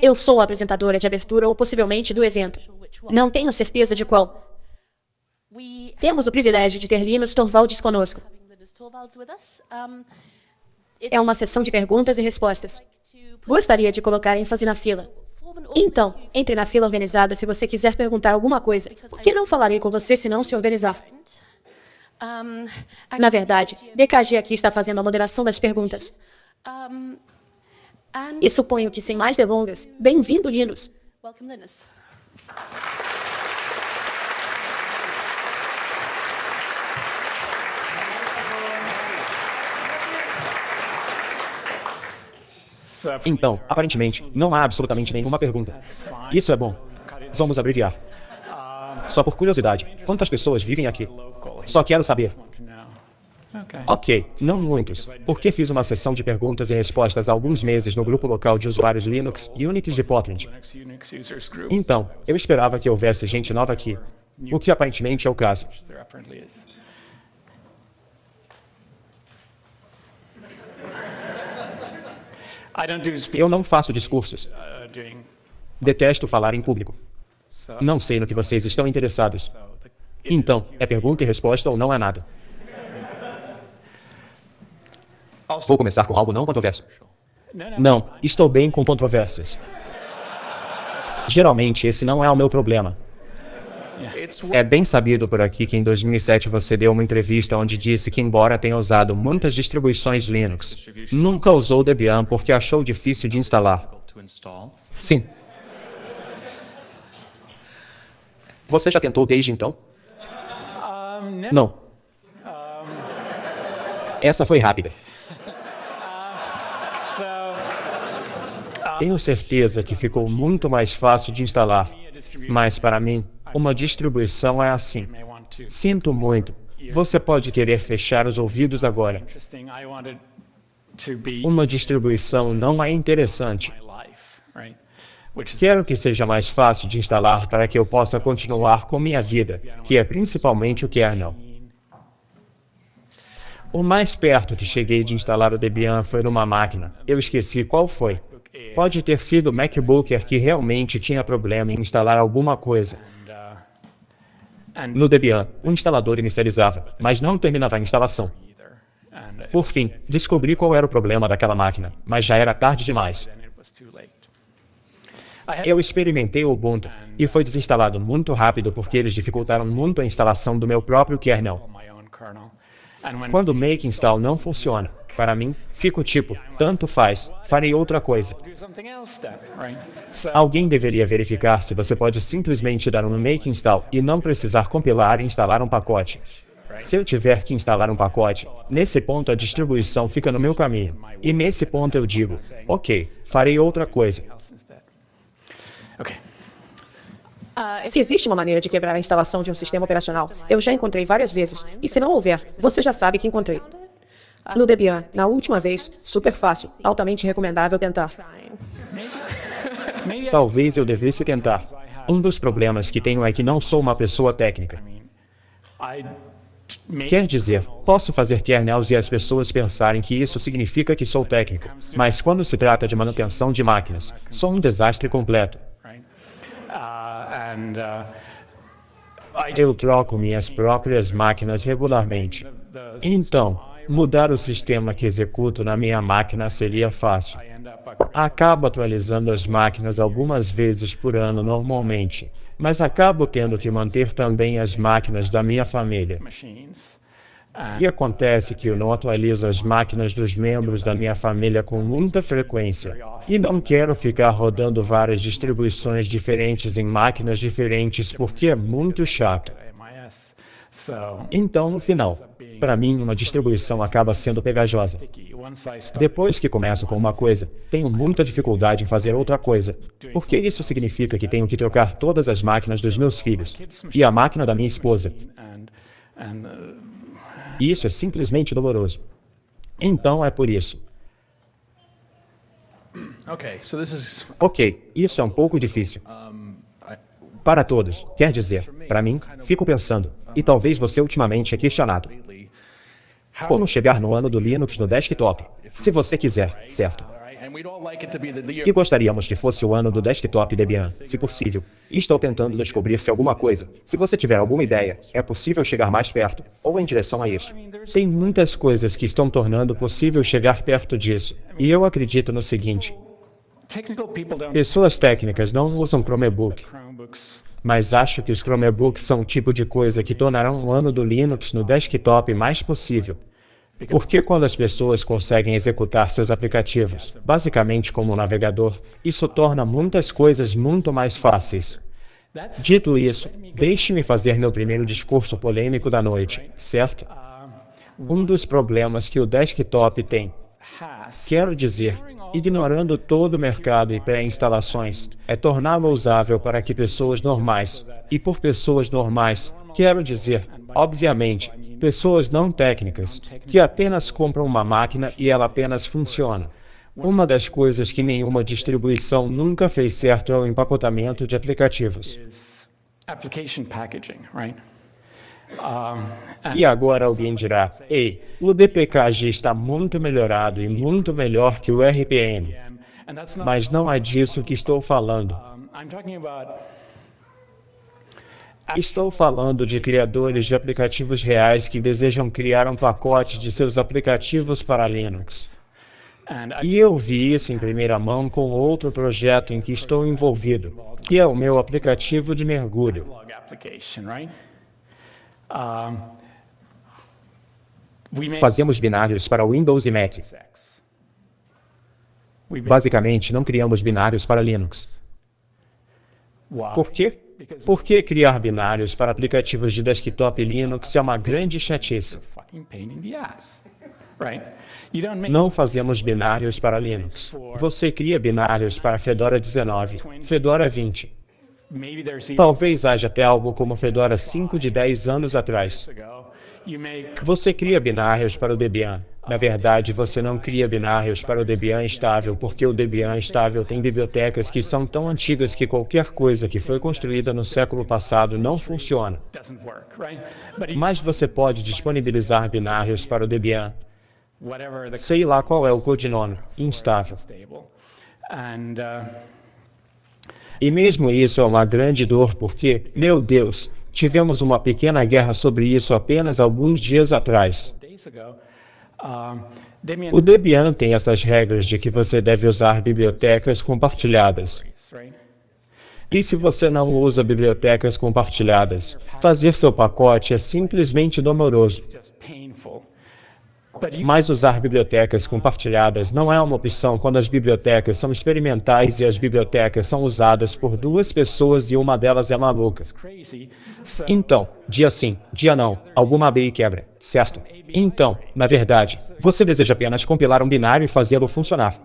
Eu sou a apresentadora de abertura ou possivelmente do evento. Não tenho certeza de qual. Temos o privilégio de ter Linus Torvalds conosco. É uma sessão de perguntas e respostas. Gostaria de colocar ênfase na fila. Então, entre na fila organizada se você quiser perguntar alguma coisa, porque não falarei com você se não se organizar. Na verdade, DKG aqui está fazendo a moderação das perguntas. E suponho que sem mais delongas, bem-vindo, Linus. Welcome, Linus. Então, aparentemente, não há absolutamente nenhuma pergunta. Isso é bom. Vamos abreviar. Só por curiosidade, quantas pessoas vivem aqui? Só quero saber. Ok, não muitos, porque fiz uma sessão de perguntas e respostas há alguns meses no grupo local de usuários Linux e Unix de Portland. Então, eu esperava que houvesse gente nova aqui, o que aparentemente é o caso. Eu não faço discursos. Uh, Detesto falar em público. Não sei no que vocês estão interessados. Então, é pergunta e resposta ou não é nada. Vou começar com algo não controverso. Não, estou bem com controvérsias. Geralmente, esse não é o meu problema. É bem sabido por aqui que em 2007 você deu uma entrevista onde disse que, embora tenha usado muitas distribuições Linux, nunca usou Debian porque achou difícil de instalar. Sim. Você já tentou desde então? Né? Não. Essa foi rápida. Tenho certeza que ficou muito mais fácil de instalar, mas para mim, uma distribuição é assim. Sinto muito. Você pode querer fechar os ouvidos agora. Uma distribuição não é interessante. Quero que seja mais fácil de instalar para que eu possa continuar com minha vida, que é principalmente o kernel. É o mais perto que cheguei de instalar o Debian foi numa máquina. Eu esqueci qual foi. Pode ter sido o MacBooker que realmente tinha problema em instalar alguma coisa. No Debian, o instalador inicializava, mas não terminava a instalação. Por fim, descobri qual era o problema daquela máquina, mas já era tarde demais. Eu experimentei o Ubuntu e foi desinstalado muito rápido porque eles dificultaram muito a instalação do meu próprio kernel. Quando o Make Install não funciona, para mim, fico tipo, tanto faz, farei outra coisa. Alguém deveria verificar se você pode simplesmente dar um make install e não precisar compilar e instalar um pacote. Se eu tiver que instalar um pacote, nesse ponto a distribuição fica no meu caminho. E nesse ponto eu digo, ok, farei outra coisa. Se existe uma maneira de quebrar a instalação de um sistema operacional, eu já encontrei várias vezes. E se não houver, você já sabe que encontrei no Debian, na última vez, super fácil, altamente recomendável tentar. Talvez eu devesse tentar. Um dos problemas que tenho é que não sou uma pessoa técnica. Quer dizer, posso fazer kernels e as pessoas pensarem que isso significa que sou técnico, mas quando se trata de manutenção de máquinas, sou um desastre completo. Eu troco minhas próprias máquinas regularmente. Então, Mudar o sistema que executo na minha máquina seria fácil. Acabo atualizando as máquinas algumas vezes por ano normalmente, mas acabo tendo que manter também as máquinas da minha família. E acontece que eu não atualizo as máquinas dos membros da minha família com muita frequência. E não quero ficar rodando várias distribuições diferentes em máquinas diferentes porque é muito chato. Então, no final, para mim, uma distribuição acaba sendo pegajosa. Depois que começo com uma coisa, tenho muita dificuldade em fazer outra coisa, porque isso significa que tenho que trocar todas as máquinas dos meus filhos e a máquina da minha esposa. Isso é simplesmente doloroso. Então, é por isso. Ok, isso é um pouco difícil. Para todos, quer dizer, para mim, fico pensando, e talvez você ultimamente é questionado. Como chegar no ano do Linux no desktop? Se você quiser, certo? E gostaríamos que fosse o ano do desktop Debian, se possível. E estou tentando descobrir se alguma coisa, se você tiver alguma ideia, é possível chegar mais perto, ou em direção a isso. Tem muitas coisas que estão tornando possível chegar perto disso, e eu acredito no seguinte. Pessoas técnicas não usam Chromebook mas acho que os Chromebooks são o tipo de coisa que tornarão o ano do Linux no desktop mais possível. Porque quando as pessoas conseguem executar seus aplicativos, basicamente como um navegador, isso torna muitas coisas muito mais fáceis. Dito isso, deixe-me fazer meu primeiro discurso polêmico da noite, certo? Um dos problemas que o desktop tem, quero dizer, ignorando todo o mercado e pré-instalações, é torná-lo usável para que pessoas normais, e por pessoas normais, quero dizer, obviamente, pessoas não técnicas, que apenas compram uma máquina e ela apenas funciona. Uma das coisas que nenhuma distribuição nunca fez certo é o empacotamento de aplicativos. Application packaging, right? Ah, e agora alguém dirá: ei, o DPKG está muito melhorado e muito melhor que o RPM. Mas não é disso que estou falando. Estou falando de criadores de aplicativos reais que desejam criar um pacote de seus aplicativos para Linux. E eu vi isso em primeira mão com outro projeto em que estou envolvido, que é o meu aplicativo de mergulho. Ah, fazemos binários para Windows e Mac. Basicamente, não criamos binários para Linux. Por quê? Porque criar binários para aplicativos de desktop Linux é uma grande chatice. Não fazemos binários para Linux. Você cria binários para Fedora 19, Fedora 20, Talvez haja até algo como Fedora 5 de 10 anos atrás. Você cria binários para o Debian. Na verdade, você não cria binários para o Debian estável, porque o Debian estável tem bibliotecas que são tão antigas que qualquer coisa que foi construída no século passado não funciona. Mas você pode disponibilizar binários para o Debian. Sei lá qual é o codinome, instável. E mesmo isso é uma grande dor porque, meu Deus, tivemos uma pequena guerra sobre isso apenas alguns dias atrás. O Debian tem essas regras de que você deve usar bibliotecas compartilhadas. E se você não usa bibliotecas compartilhadas, fazer seu pacote é simplesmente doloroso. Mas usar bibliotecas compartilhadas não é uma opção quando as bibliotecas são experimentais e as bibliotecas são usadas por duas pessoas e uma delas é maluca. Então, dia sim, dia não, alguma ABI quebra, certo? Então, na verdade, você deseja apenas compilar um binário e fazê-lo funcionar.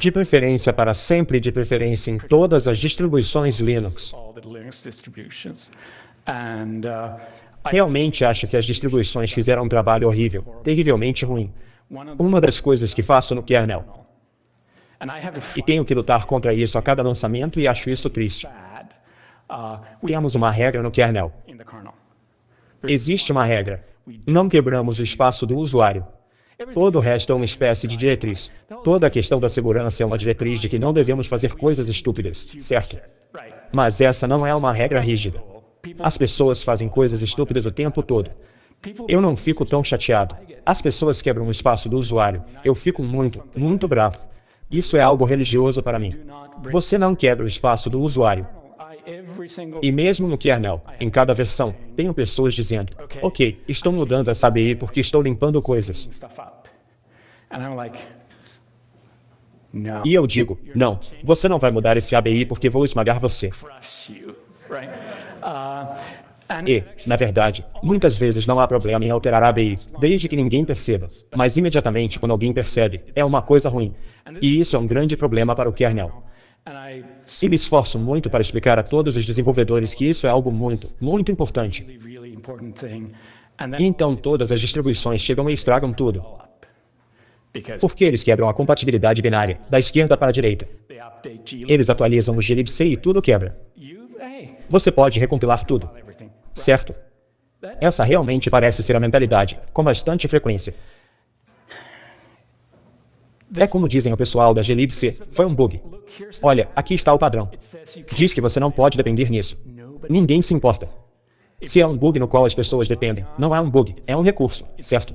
De preferência para sempre, de preferência em todas as distribuições Linux. and uh, realmente acho que as distribuições fizeram um trabalho horrível, terrivelmente ruim. Uma das coisas que faço no kernel. E tenho que lutar contra isso a cada lançamento e acho isso triste. Temos uma regra no kernel. Existe uma regra. Não quebramos o espaço do usuário. Todo o resto é uma espécie de diretriz. Toda a questão da segurança é uma diretriz de que não devemos fazer coisas estúpidas, certo? Mas essa não é uma regra rígida. As pessoas fazem coisas estúpidas o tempo todo. Eu não fico tão chateado. As pessoas quebram o espaço do usuário. Eu fico muito, muito bravo. Isso é algo religioso para mim. Você não quebra o espaço do usuário. E mesmo no kernel, em cada versão, tenho pessoas dizendo, ok, estou mudando essa ABI porque estou limpando coisas. E eu digo, não, você não vai mudar esse ABI porque vou esmagar você. Uh, e, na verdade, muitas vezes não há problema em alterar a ABI, desde que ninguém perceba. Mas imediatamente, quando alguém percebe, é uma coisa ruim. E isso é um grande problema para o kernel. E me esforço muito para explicar a todos os desenvolvedores que isso é algo muito, muito importante. então todas as distribuições chegam e estragam tudo. Porque eles quebram a compatibilidade binária, da esquerda para a direita. Eles atualizam o glibc e tudo quebra. Você pode recompilar tudo, certo? Essa realmente parece ser a mentalidade, com bastante frequência. É como dizem o pessoal da Glibc, foi um bug. Olha, aqui está o padrão. Diz que você não pode depender nisso. Ninguém se importa. Se é um bug no qual as pessoas dependem, não é um bug, é um recurso, certo?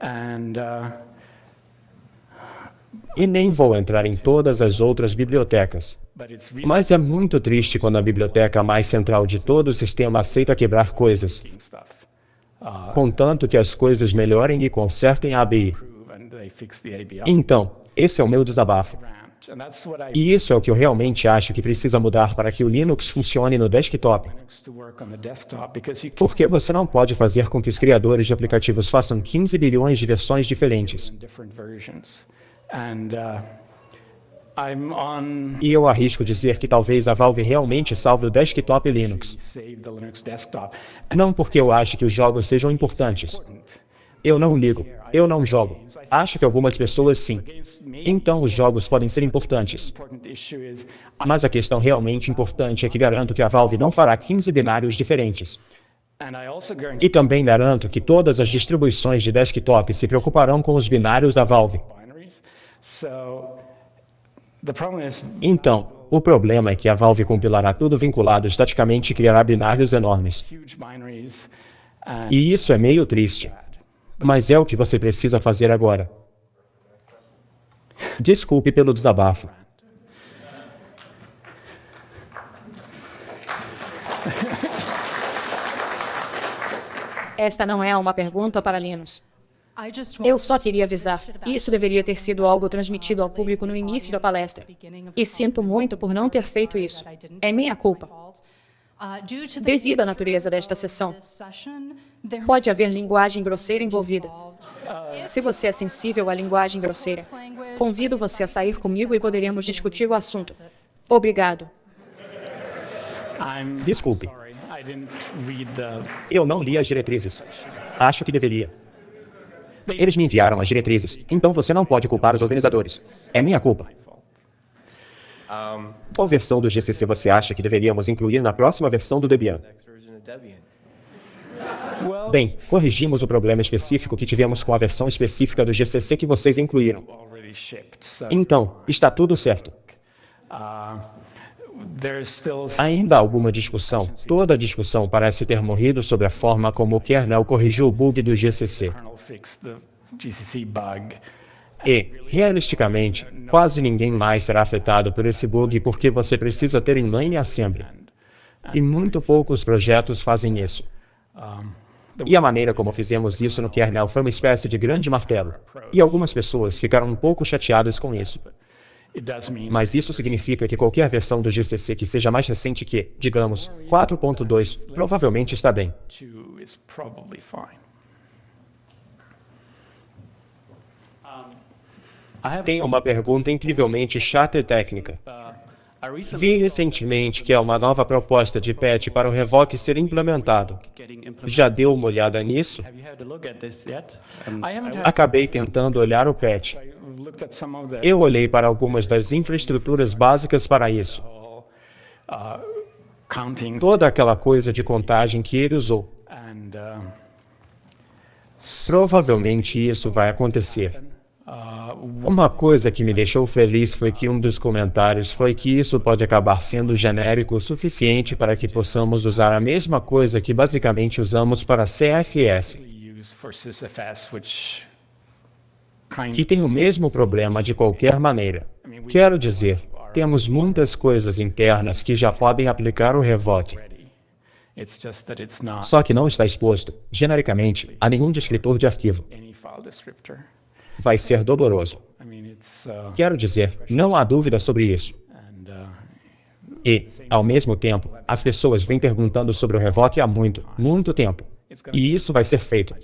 And, uh, e nem vou entrar em todas as outras bibliotecas. Mas é muito triste quando a biblioteca mais central de todo o sistema aceita quebrar coisas, uh, contanto que as coisas melhorem e consertem a ABI. Então, esse é o meu desabafo. E isso é o que eu realmente acho que precisa mudar para que o Linux funcione no desktop. Porque você não pode fazer com que os criadores de aplicativos façam 15 bilhões de versões diferentes. Uh, e eu arrisco dizer que talvez a Valve realmente salve o desktop Linux. Não porque eu acho que os jogos sejam importantes. Eu não ligo, eu não jogo. Acho que algumas pessoas sim. Então os jogos podem ser importantes. Mas a questão realmente importante é que garanto que a Valve não fará 15 binários diferentes. E também garanto que todas as distribuições de desktop se preocuparão com os binários da Valve. Então, o problema é que a Valve compilará tudo vinculado estaticamente e criará binários enormes. E isso é meio triste. Mas é o que você precisa fazer agora. Desculpe pelo desabafo. Esta não é uma pergunta para Linus. Eu só queria avisar. Isso deveria ter sido algo transmitido ao público no início da palestra. E sinto muito por não ter feito isso. É minha culpa. Uh, Devido à natureza desta sessão, pode haver linguagem grosseira envolvida. Ah. Se você é sensível à linguagem grosseira, convido você a sair comigo e poderemos discutir o assunto. Obrigado. Desculpe. Eu não li as diretrizes. Acho que deveria. Eles me enviaram as diretrizes, então você não pode culpar os organizadores. É minha culpa. Qual versão do GCC você acha que deveríamos incluir na próxima versão do Debian? É Bem, corrigimos o problema específico que tivemos com a versão específica do GCC que vocês incluíram. Então, está tudo certo. Uh, Ainda há alguma discussão. Toda a discussão parece ter morrido sobre a forma como o kernel corrigiu o bug do GCC. E, realisticamente, quase ninguém mais será afetado por esse bug porque você precisa ter em line assembly. E muito poucos projetos fazem isso. E a maneira como fizemos isso no kernel foi uma espécie de grande martelo. E algumas pessoas ficaram um pouco chateadas com isso. Mas isso significa que qualquer versão do GCC que seja mais recente que, digamos, 4.2, provavelmente está bem. Tem uma pergunta incrivelmente chata e técnica. Vi recentemente que há uma nova proposta de PET para o Revoque ser implementado. Já deu uma olhada nisso? Acabei tentando olhar o PET. Eu olhei para algumas das infraestruturas básicas para isso. Uh, Toda aquela coisa de contagem que ele usou. Provavelmente isso vai acontecer. Ah, uma coisa que me deixou feliz foi que um dos comentários foi que isso pode acabar sendo genérico o suficiente para que possamos usar a mesma coisa que basicamente usamos para CFS, que tem o mesmo problema de qualquer maneira. Quero dizer, temos muitas coisas internas que já podem aplicar o revote. Só que não está exposto, genericamente, a nenhum descritor de arquivo vai ser doloroso. Uh, Quero dizer, não há dúvida sobre isso. Uh, e, ao mesmo tempo, as pessoas vêm perguntando sobre o revote há muito, muito tempo. E isso vai ser feito.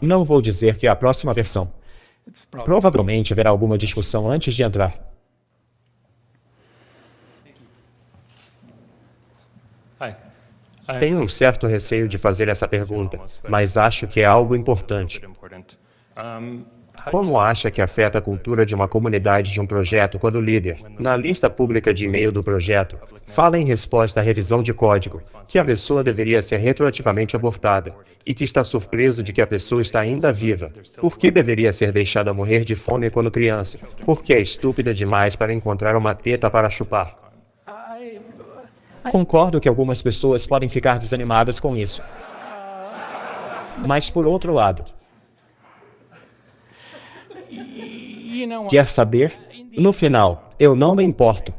Não vou dizer que é a próxima versão. Provavelmente haverá alguma discussão antes de entrar. Tenho um certo receio de fazer essa pergunta, mas acho que é algo importante. Como acha que afeta a cultura de uma comunidade de um projeto quando o líder, na lista pública de e-mail do projeto, fala em resposta à revisão de código que a pessoa deveria ser retroativamente abortada e que está surpreso de que a pessoa está ainda viva? Por que deveria ser deixada morrer de fome quando criança? Porque é estúpida demais para encontrar uma teta para chupar. Concordo que algumas pessoas podem ficar desanimadas com isso. Mas por outro lado, quer saber? No final, eu não me importo.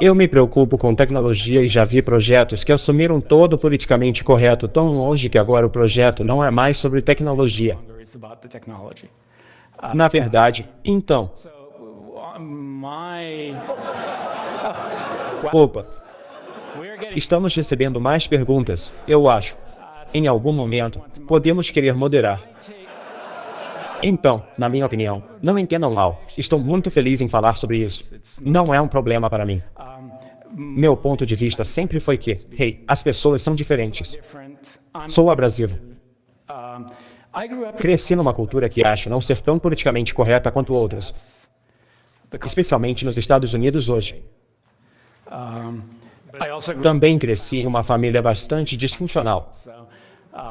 Eu me preocupo com tecnologia e já vi projetos que assumiram todo politicamente correto tão longe que agora o projeto não é mais sobre tecnologia. Uh, Na verdade, então. Uh, Opa. Estamos recebendo mais perguntas, eu acho. Uh, em algum momento, podemos querer moderar. Então, na minha opinião, não entendam mal, estou muito feliz em falar sobre isso. Não é um problema para mim. Meu ponto de vista sempre foi que, hey, as pessoas são diferentes. Sou abrasivo. Cresci numa cultura que acho não ser tão politicamente correta quanto outras, especialmente nos Estados Unidos hoje. Também cresci em uma família bastante disfuncional.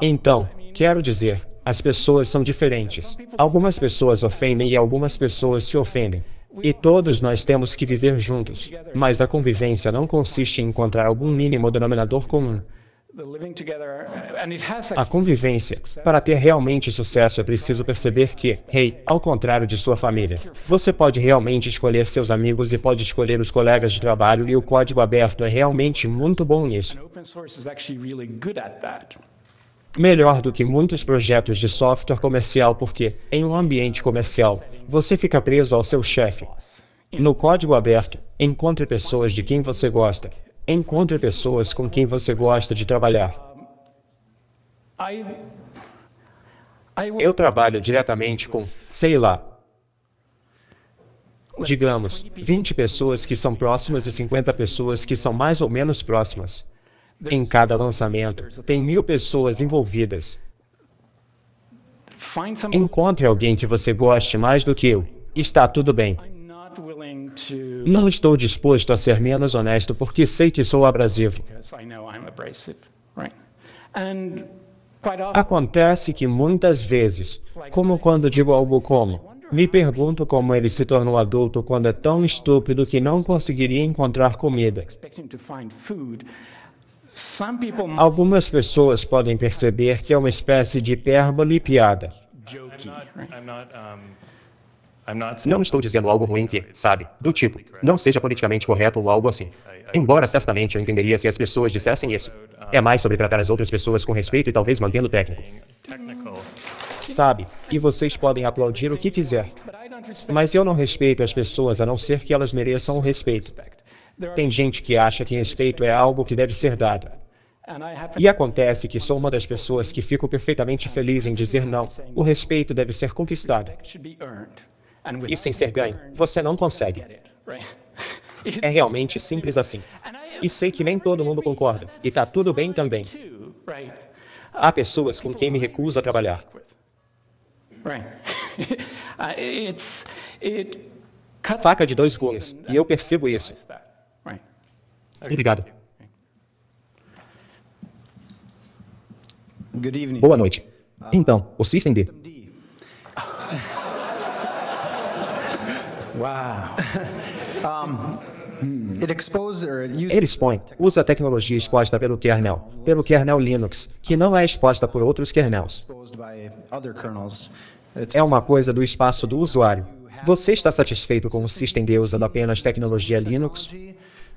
Então, quero dizer, as pessoas são diferentes. Algumas pessoas ofendem e algumas pessoas se ofendem. E todos nós temos que viver juntos. Mas a convivência não consiste em encontrar algum mínimo denominador comum. A convivência, para ter realmente sucesso, é preciso perceber que, rei, hey, ao contrário de sua família, você pode realmente escolher seus amigos e pode escolher os colegas de trabalho, e o código aberto é realmente muito bom nisso melhor do que muitos projetos de software comercial, porque em um ambiente comercial, você fica preso ao seu chefe. No código aberto, encontre pessoas de quem você gosta. Encontre pessoas com quem você gosta de trabalhar. Eu trabalho diretamente com, sei lá, digamos, 20 pessoas que são próximas e 50 pessoas que são mais ou menos próximas. Em cada lançamento, tem mil pessoas envolvidas. Encontre alguém que você goste mais do que eu. Está tudo bem. Não estou disposto a ser menos honesto porque sei que sou abrasivo. Acontece que muitas vezes, como quando digo algo como, me pergunto como ele se tornou adulto quando é tão estúpido que não conseguiria encontrar comida. Algumas pessoas podem perceber que é uma espécie de hipérbole e piada. Não estou dizendo algo ruim que, sabe, do tipo, não seja politicamente correto ou algo assim. Embora certamente eu entenderia se as pessoas dissessem isso. É mais sobre tratar as outras pessoas com respeito e talvez mantendo técnico. Sabe, e vocês podem aplaudir o que quiser. Mas eu não respeito as pessoas a não ser que elas mereçam o respeito. Tem gente que acha que respeito é algo que deve ser dado. E acontece que sou uma das pessoas que fico perfeitamente feliz em dizer não. O respeito deve ser conquistado. E sem ser ganho, você não consegue. É realmente simples assim. E sei que nem todo mundo concorda. E tá tudo bem também. Há pessoas com quem me recuso a trabalhar. Faca de dois gumes. E eu percebo isso. Obrigado. Boa noite. Então, o System D. Ele expõe, usa a tecnologia exposta pelo kernel, pelo kernel Linux, que não é exposta por outros kernels. É uma coisa do espaço do usuário. Você está satisfeito com o System D usando apenas tecnologia Linux?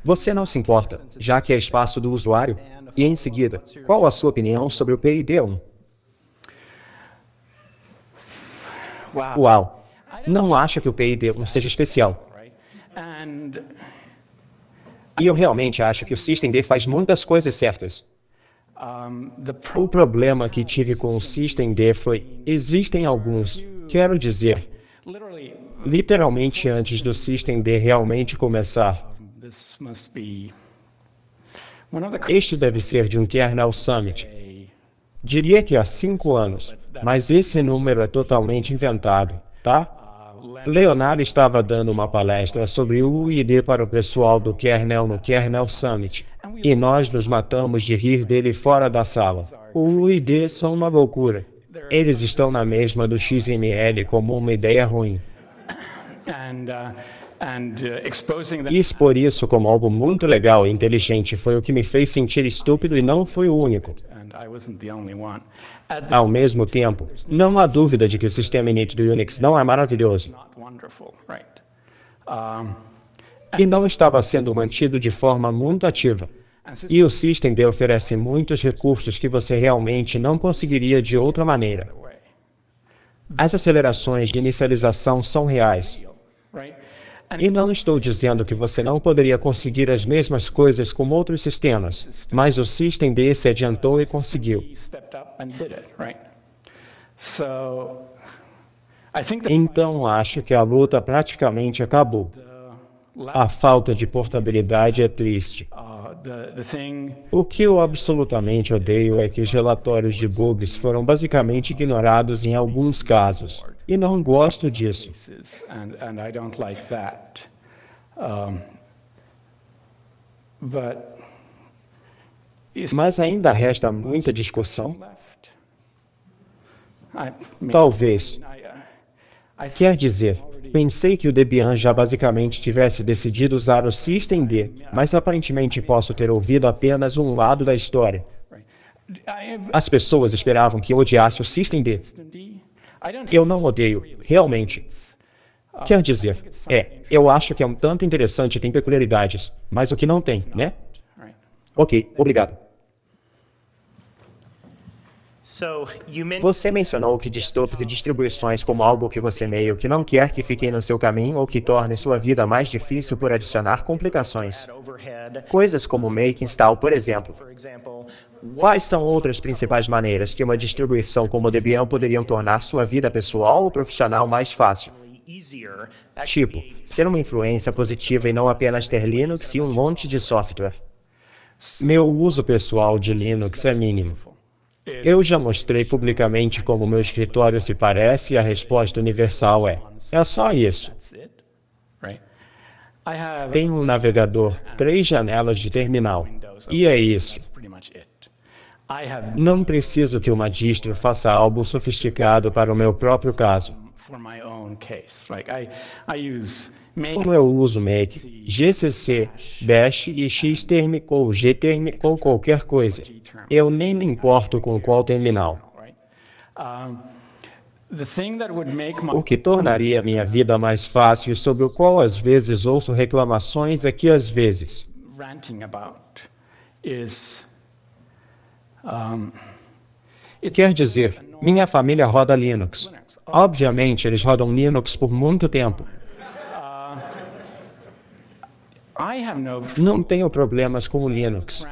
Você não se importa, já que é espaço do usuário? E em seguida, qual a sua opinião sobre o PID1? Uau! Não acha que o PID1 seja especial. E eu realmente acho que o SystemD faz muitas coisas certas. O problema que tive com o SystemD foi, existem alguns, quero dizer, literalmente antes do SystemD realmente começar, este deve ser de um Kernel Summit. Diria que há cinco anos, mas esse número é totalmente inventado, tá? Uh, Leonardo estava dando uma palestra sobre o UID para o pessoal do Kernel no Kernel Summit, e nós nos matamos de rir dele fora da sala. O UID são uma loucura. Eles estão na mesma do XML como uma ideia ruim. Uh, e uh, expor isso como algo muito legal e inteligente foi o que me fez sentir estúpido e não foi o único. Ao mesmo tempo, não há dúvida de que o sistema init do Unix não é maravilhoso. E não estava sendo mantido de forma muito ativa. E o Systemd oferece muitos recursos que você realmente não conseguiria de outra maneira. As acelerações de inicialização são reais, e não estou dizendo que você não poderia conseguir as mesmas coisas com outros sistemas, mas o System D se adiantou e conseguiu. Então acho que a luta praticamente acabou. A falta de portabilidade é triste. Uh, o que eu absolutamente odeio é que os relatórios de bugs foram basicamente ignorados em alguns casos. E não gosto disso. Mas ainda resta muita discussão. Talvez. Uh, Quer dizer, pensei que o Debian já basicamente tivesse decidido usar o systemd, mas aparentemente posso ter ouvido apenas um lado da história. As pessoas esperavam que eu odiasse o systemd. Eu não odeio, realmente. Uh, quer dizer, é, eu acho que é um tanto interessante, tem peculiaridades, mas o que não tem, né? Ok, obrigado. Você mencionou que distopes e distribuições como algo que você meio que não quer que fiquem no seu caminho ou que torne sua vida mais difícil por adicionar complicações. Coisas como o Make Install, por exemplo. Quais são outras principais maneiras que uma distribuição como Debian poderiam tornar sua vida pessoal ou profissional mais fácil? Tipo, ser uma influência positiva e não apenas ter Linux e um monte de software. Meu uso pessoal de Linux é mínimo. Eu já mostrei publicamente como meu escritório se parece e a resposta universal é: é só isso. Tenho um navegador, três janelas de terminal. E é isso. Não preciso que o magistro faça algo sofisticado para o meu próprio caso. Como eu uso Make, GCC, Bash e Xterm ou Gterm ou qualquer coisa. Eu nem me importo com qual terminal. O que tornaria minha vida mais fácil sobre o qual às vezes ouço reclamações aqui é às vezes. Um, Quer dizer, minha família roda Linux. Obviamente, eles rodam Linux por muito tempo. Não tenho problemas com o Linux,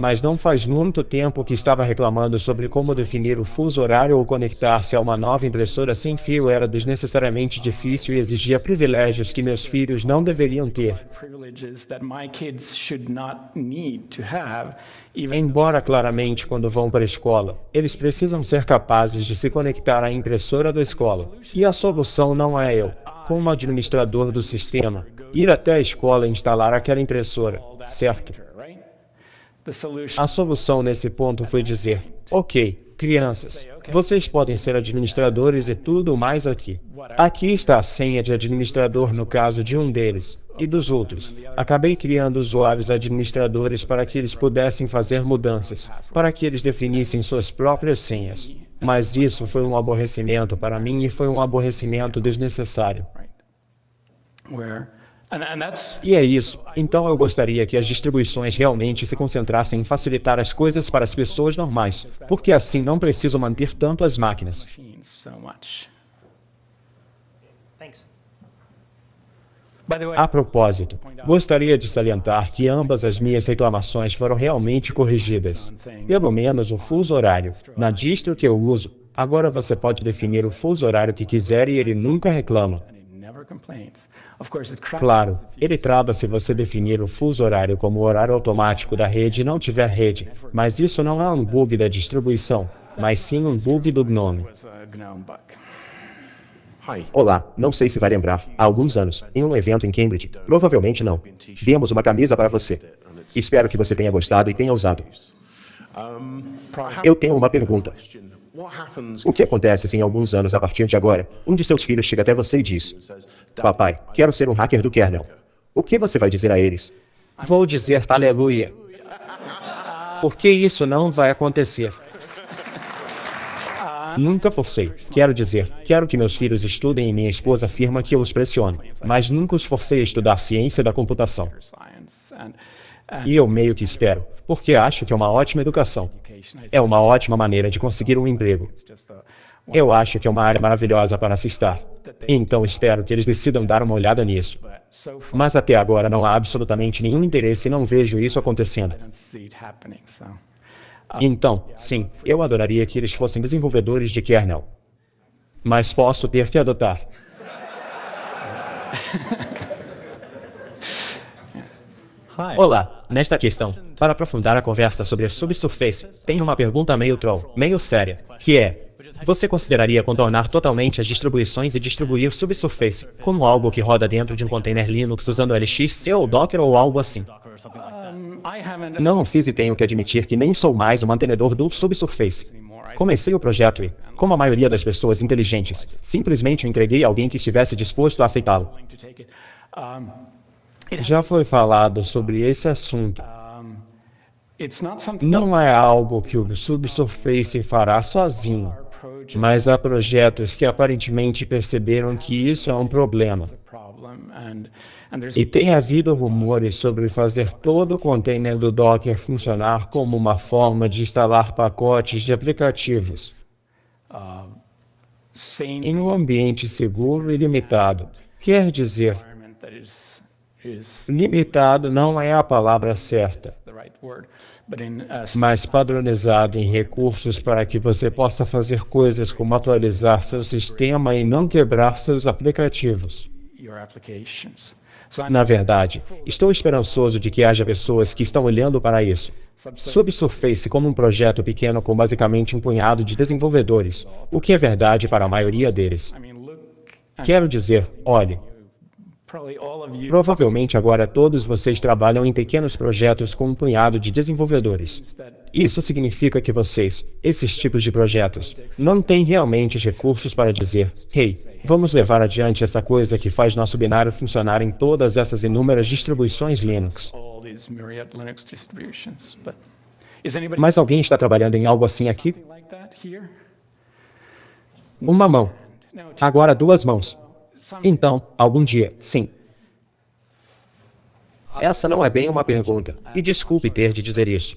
mas não faz muito tempo que estava reclamando sobre como definir o fuso horário ou conectar-se a uma nova impressora sem fio era desnecessariamente difícil e exigia privilégios que meus filhos não deveriam ter embora claramente quando vão para a escola, eles precisam ser capazes de se conectar à impressora da escola. E a solução não é eu, como administrador do sistema, ir até a escola e instalar aquela impressora, certo? A solução nesse ponto foi dizer: ok, crianças, vocês podem ser administradores e tudo mais aqui. Aqui está a senha de administrador no caso de um deles e dos outros. Acabei criando usuários administradores para que eles pudessem fazer mudanças, para que eles definissem suas próprias senhas. Mas isso foi um aborrecimento para mim e foi um aborrecimento desnecessário. Where e é isso. Então eu gostaria que as distribuições realmente se concentrassem em facilitar as coisas para as pessoas normais, porque assim não preciso manter tantas máquinas. A propósito, gostaria de salientar que ambas as minhas reclamações foram realmente corrigidas. Pelo menos o fuso horário. Na distro que eu uso, agora você pode definir o fuso horário que quiser e ele nunca reclama. Claro, ele trava se você definir o fuso horário como o horário automático da rede e não tiver rede, mas isso não é um bug da distribuição, mas sim um bug do GNOME. Olá, não sei se vai lembrar, há alguns anos, em um evento em Cambridge, provavelmente não, demos uma camisa para você. Espero que você tenha gostado e tenha usado. Eu tenho uma pergunta. O que acontece se assim, em alguns anos, a partir de agora, um de seus filhos chega até você e diz: Papai, quero ser um hacker do kernel. O que você vai dizer a eles? Vou dizer aleluia. Porque isso não vai acontecer. Nunca forcei. Quero dizer, quero que meus filhos estudem e minha esposa afirma que eu os pressiono, mas nunca os forcei a estudar ciência da computação. E eu meio que espero, porque acho que é uma ótima educação. É uma ótima maneira de conseguir um emprego. Uh, eu acho que é uma área maravilhosa para se estar. Então espero que eles decidam dar uma olhada nisso. Mas até agora não há absolutamente nenhum interesse e não vejo isso acontecendo. Uh, então, sim, eu adoraria que eles fossem desenvolvedores de kernel. Mas posso ter que adotar. Olá, nesta questão, para aprofundar a conversa sobre a Subsurface, tenho uma pergunta meio troll, meio séria, que é, você consideraria contornar totalmente as distribuições e distribuir subsurface como algo que roda dentro de um container Linux usando LXC ou Docker ou algo assim? Não fiz e tenho que admitir que nem sou mais o mantenedor do subsurface. Comecei o projeto e, como a maioria das pessoas inteligentes, simplesmente o entreguei a alguém que estivesse disposto a aceitá-lo. Já foi falado sobre esse assunto. Não é algo que o subsurface fará sozinho, mas há projetos que aparentemente perceberam que isso é um problema. E tem havido rumores sobre fazer todo o container do Docker funcionar como uma forma de instalar pacotes de aplicativos em um ambiente seguro e limitado. Quer dizer, Limitado não é a palavra certa, uh, mas padronizado em recursos para que você possa fazer coisas como atualizar seu sistema e não quebrar seus aplicativos. Na verdade, estou esperançoso de que haja pessoas que estão olhando para isso. Subsurface como um projeto pequeno com basicamente um punhado de desenvolvedores, o que é verdade para a maioria deles. Quero dizer, olhe, Provavelmente agora todos vocês trabalham em pequenos projetos com um punhado de desenvolvedores. Isso significa que vocês, esses tipos de projetos, não têm realmente recursos para dizer: hey, vamos levar adiante essa coisa que faz nosso binário funcionar em todas essas inúmeras distribuições Linux. Mas alguém está trabalhando em algo assim aqui? Uma mão. Agora duas mãos. Então, algum dia, sim. Ah, Essa não é bem uma pergunta, e desculpe ter de dizer isso.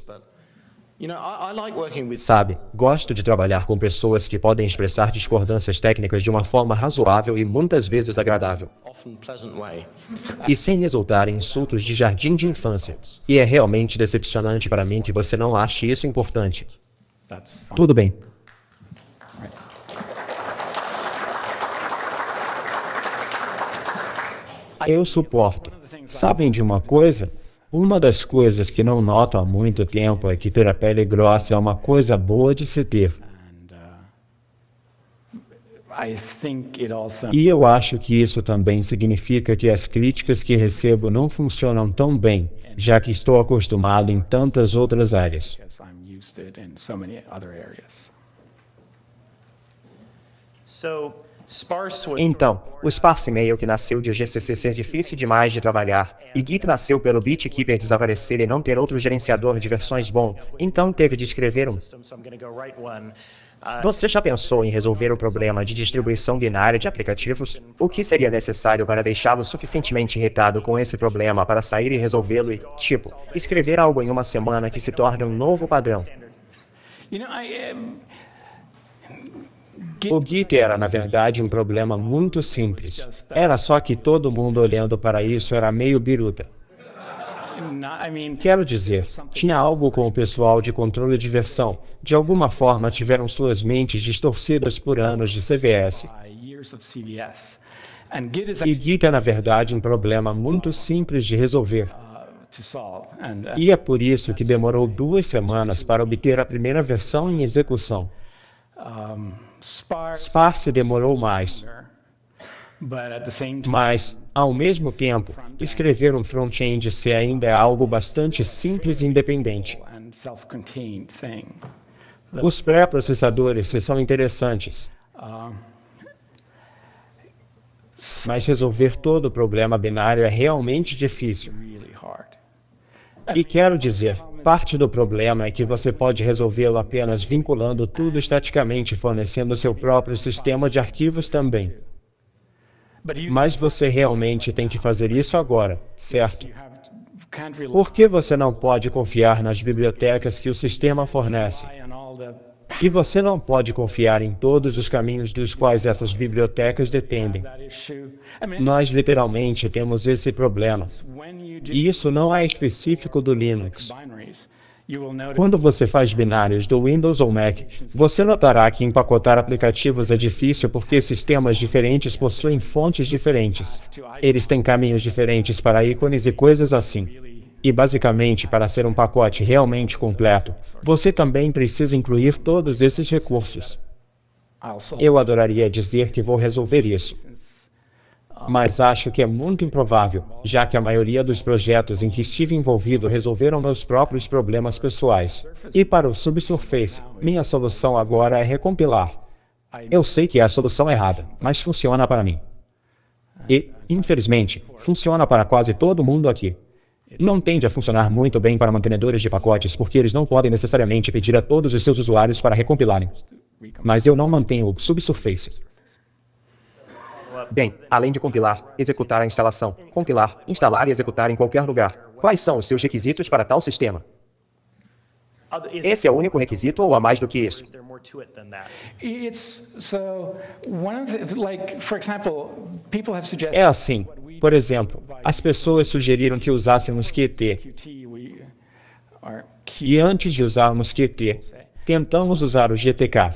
Sabe, gosto de trabalhar com pessoas que podem expressar discordâncias técnicas de uma forma razoável e muitas vezes agradável. E sem resultar em insultos de jardim de infância. E é realmente decepcionante para mim que você não ache isso importante. Tudo bem, eu suporto. Sabem de uma coisa? Uma das coisas que não noto há muito tempo é que ter a pele grossa é uma coisa boa de se ter. E eu acho que isso também significa que as críticas que recebo não funcionam tão bem, já que estou acostumado em tantas outras áreas. Então, então, o sparsemail mail que nasceu de GCC ser difícil demais de trabalhar, e Git nasceu pelo BitKeeper desaparecer e não ter outro gerenciador de versões bom, então teve de escrever um. Uh, Você já pensou em resolver o problema de distribuição binária de aplicativos? O que seria necessário para deixá-lo suficientemente irritado com esse problema para sair e resolvê-lo e, tipo, escrever algo em uma semana que se torne um novo padrão? O Git era, na verdade, um problema muito simples. Era só que todo mundo olhando para isso era meio biruta. Quero dizer, tinha algo com o pessoal de controle de versão. De alguma forma tiveram suas mentes distorcidas por anos de CVS. E Git é, na verdade, um problema muito simples de resolver. E é por isso que demorou duas semanas para obter a primeira versão em execução. Sparse demorou mais. Mas, ao mesmo tempo, escrever um front-end C ainda é algo bastante simples e independente. Os pré-processadores são interessantes. Mas resolver todo o problema binário é realmente difícil. E quero dizer, parte do problema é que você pode resolvê-lo apenas vinculando tudo estaticamente, fornecendo seu próprio sistema de arquivos também. Mas você realmente tem que fazer isso agora, certo? Por que você não pode confiar nas bibliotecas que o sistema fornece? E você não pode confiar em todos os caminhos dos quais essas bibliotecas dependem. Nós literalmente temos esse problema. E isso não é específico do Linux. Quando você faz binários do Windows ou Mac, você notará que empacotar aplicativos é difícil porque sistemas diferentes possuem fontes diferentes. Eles têm caminhos diferentes para ícones e coisas assim. E basicamente, para ser um pacote realmente completo, você também precisa incluir todos esses recursos. Eu adoraria dizer que vou resolver isso, mas acho que é muito improvável, já que a maioria dos projetos em que estive envolvido resolveram meus próprios problemas pessoais. E para o subsurface, minha solução agora é recompilar. Eu sei que é a solução errada, mas funciona para mim. E, infelizmente, funciona para quase todo mundo aqui não tende a funcionar muito bem para mantenedores de pacotes, porque eles não podem necessariamente pedir a todos os seus usuários para recompilarem. Mas eu não mantenho o subsurface. Bem, além de compilar, executar a instalação, compilar, instalar e executar em qualquer lugar, quais são os seus requisitos para tal sistema? Esse é o único requisito ou há mais do que isso? É assim. Por exemplo, as pessoas sugeriram que usássemos QT. E antes de usarmos QT, tentamos usar o GTK.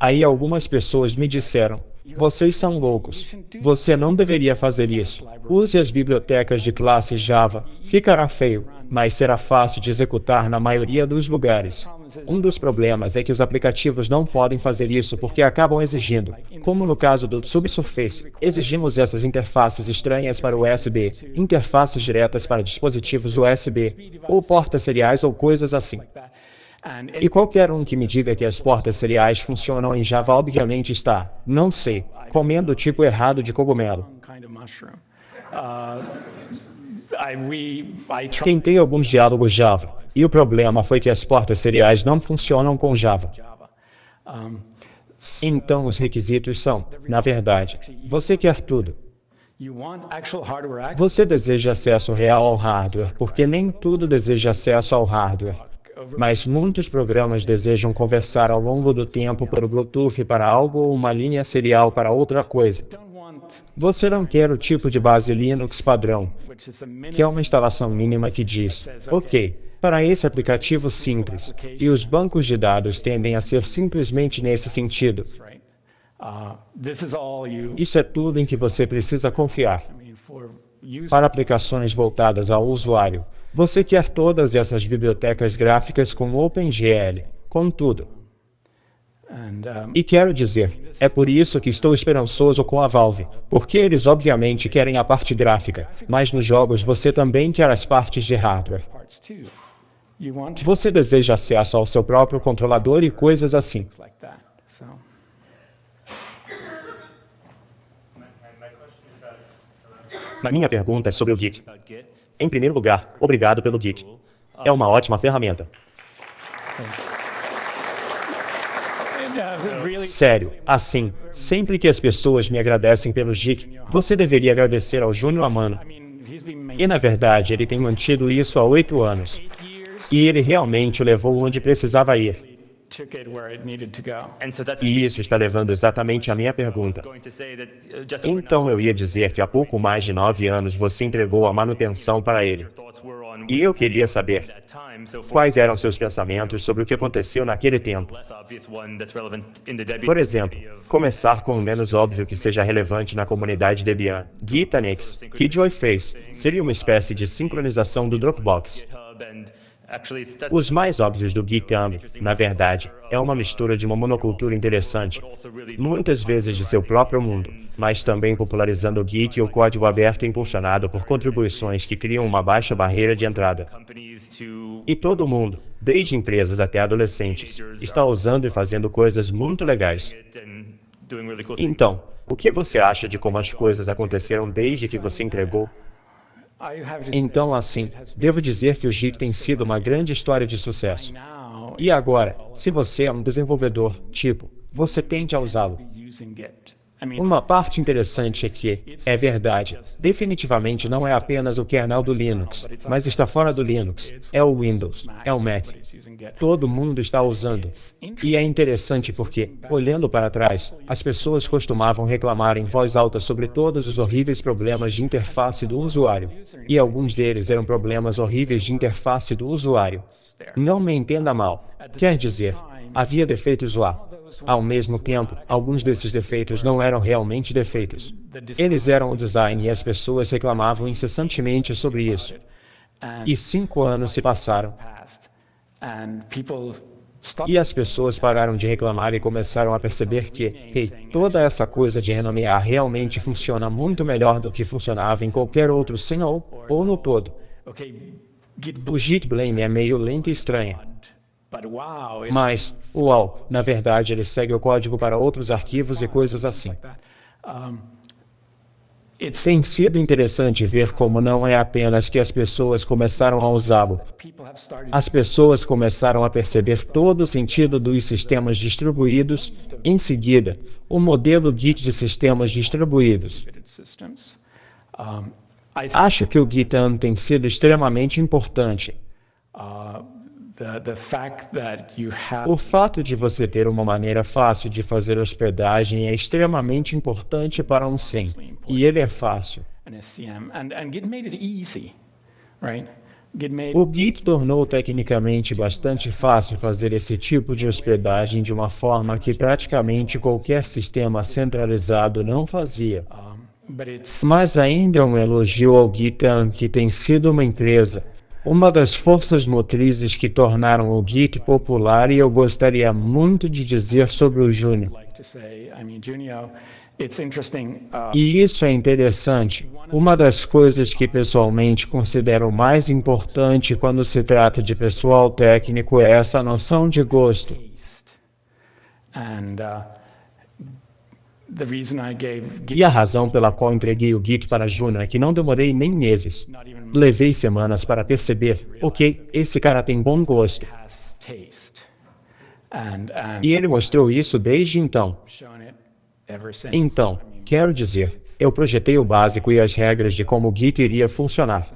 Aí algumas pessoas me disseram, vocês são loucos. Você não deveria fazer isso. Use as bibliotecas de classe Java. Ficará feio, mas será fácil de executar na maioria dos lugares. Um dos problemas é que os aplicativos não podem fazer isso porque acabam exigindo, como no caso do Subsurface, exigimos essas interfaces estranhas para USB, interfaces diretas para dispositivos USB, ou portas seriais ou coisas assim. E qualquer um que me diga que as portas cereais funcionam em Java obviamente está, não sei, comendo o tipo errado de cogumelo. Uh, Tentei alguns diálogos Java, e o problema foi que as portas cereais não funcionam com Java. Então, os requisitos são, na verdade, você quer tudo. Você deseja acesso real ao hardware, porque nem tudo deseja acesso ao hardware. Mas muitos programas desejam conversar ao longo do tempo pelo Bluetooth para algo ou uma linha serial para outra coisa. Você não quer o tipo de base Linux padrão, que é uma instalação mínima que diz, ok, para esse aplicativo simples. E os bancos de dados tendem a ser simplesmente nesse sentido. Isso é tudo em que você precisa confiar. Para aplicações voltadas ao usuário, você quer todas essas bibliotecas gráficas com OpenGL, com tudo. E quero dizer, é por isso que estou esperançoso com a Valve, porque eles obviamente querem a parte gráfica, mas nos jogos você também quer as partes de hardware. Você deseja acesso ao seu próprio controlador e coisas assim. A minha pergunta é sobre o Git. Em primeiro lugar, obrigado pelo Git. É uma ótima ferramenta. Sério, assim, sempre que as pessoas me agradecem pelo Git, você deveria agradecer ao Júnior Amano. E na verdade, ele tem mantido isso há oito anos. E ele realmente o levou onde precisava ir. E isso está levando exatamente à minha pergunta. Uh, então eu ia dizer que há pouco mais de nove anos você entregou a manutenção para ele. E eu queria saber quais eram seus pensamentos sobre o que aconteceu naquele tempo. Por exemplo, começar com o menos óbvio que seja relevante na comunidade Debian. Gitanix, que Joy fez, seria uma espécie de sincronização do Dropbox. Os mais óbvios do geekam, na verdade, é uma mistura de uma monocultura interessante, muitas vezes de seu próprio mundo, mas também popularizando o geek e o código aberto impulsionado por contribuições que criam uma baixa barreira de entrada. E todo mundo, desde empresas até adolescentes, está usando e fazendo coisas muito legais. Então, o que você acha de como as coisas aconteceram desde que você entregou ah, então, assim, devo dizer que o Git tem sido uma grande história de sucesso. E agora, se você é um desenvolvedor tipo, você tende a usá-lo. Uma parte interessante é que, é verdade, definitivamente não é apenas o kernel do Linux, mas está fora do Linux, é o Windows, é o Mac. Todo mundo está usando. E é interessante porque, olhando para trás, as pessoas costumavam reclamar em voz alta sobre todos os horríveis problemas de interface do usuário. E alguns deles eram problemas horríveis de interface do usuário. Não me entenda mal. Quer dizer, havia defeitos lá, ao mesmo tempo, alguns desses defeitos não eram realmente defeitos. Eles eram o design e as pessoas reclamavam incessantemente sobre isso. E cinco anos se passaram. E as pessoas pararam de reclamar e começaram a perceber que, hey, toda essa coisa de renomear realmente funciona muito melhor do que funcionava em qualquer outro sinal ou no todo. O JIT blame é meio lento e estranho. Mas uau, na verdade, ele segue o código para outros arquivos e coisas assim. Tem sido interessante ver como não é apenas que as pessoas começaram a usá-lo. As pessoas começaram a perceber todo o sentido dos sistemas distribuídos, em seguida, o modelo Git de sistemas distribuídos. Acho que o GitHub tem sido extremamente importante. Uh, o fato de você ter uma maneira fácil de fazer hospedagem é extremamente importante para um SIM, e ele é fácil. O Git tornou tecnicamente bastante fácil fazer esse tipo de hospedagem de uma forma que praticamente qualquer sistema centralizado não fazia. Mas ainda é um elogio ao GitHub que tem sido uma empresa uma das forças motrizes que tornaram o Git popular, e eu gostaria muito de dizer sobre o Júnior. Uh, e isso é interessante. Uma das coisas que pessoalmente considero mais importante quando se trata de pessoal técnico é essa noção de gosto. And, uh... E a razão pela qual entreguei o Git para Juno é que não demorei nem meses. Levei semanas para perceber, ok, esse cara tem bom gosto. E ele mostrou isso desde então. Então, quero dizer, eu projetei o básico e as regras de como o Git iria funcionar.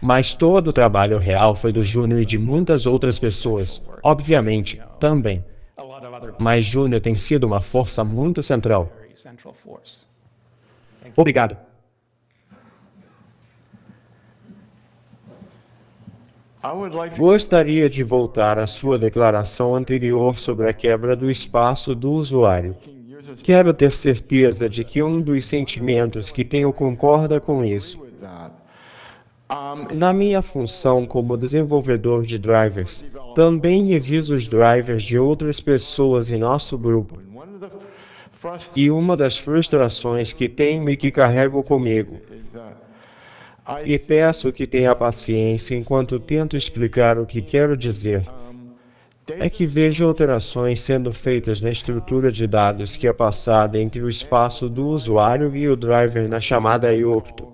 Mas todo o trabalho real foi do Júnior e de muitas outras pessoas, obviamente, também. Mas Júnior tem sido uma força muito central. Obrigado. Gostaria de voltar à sua declaração anterior sobre a quebra do espaço do usuário. Quero ter certeza de que um dos sentimentos que tenho concorda com isso. Na minha função como desenvolvedor de drivers, também reviso os drivers de outras pessoas em nosso grupo. E uma das frustrações que tenho e que carrego comigo. E peço que tenha paciência enquanto tento explicar o que quero dizer. É que vejo alterações sendo feitas na estrutura de dados que é passada entre o espaço do usuário e o driver na chamada IOPTO.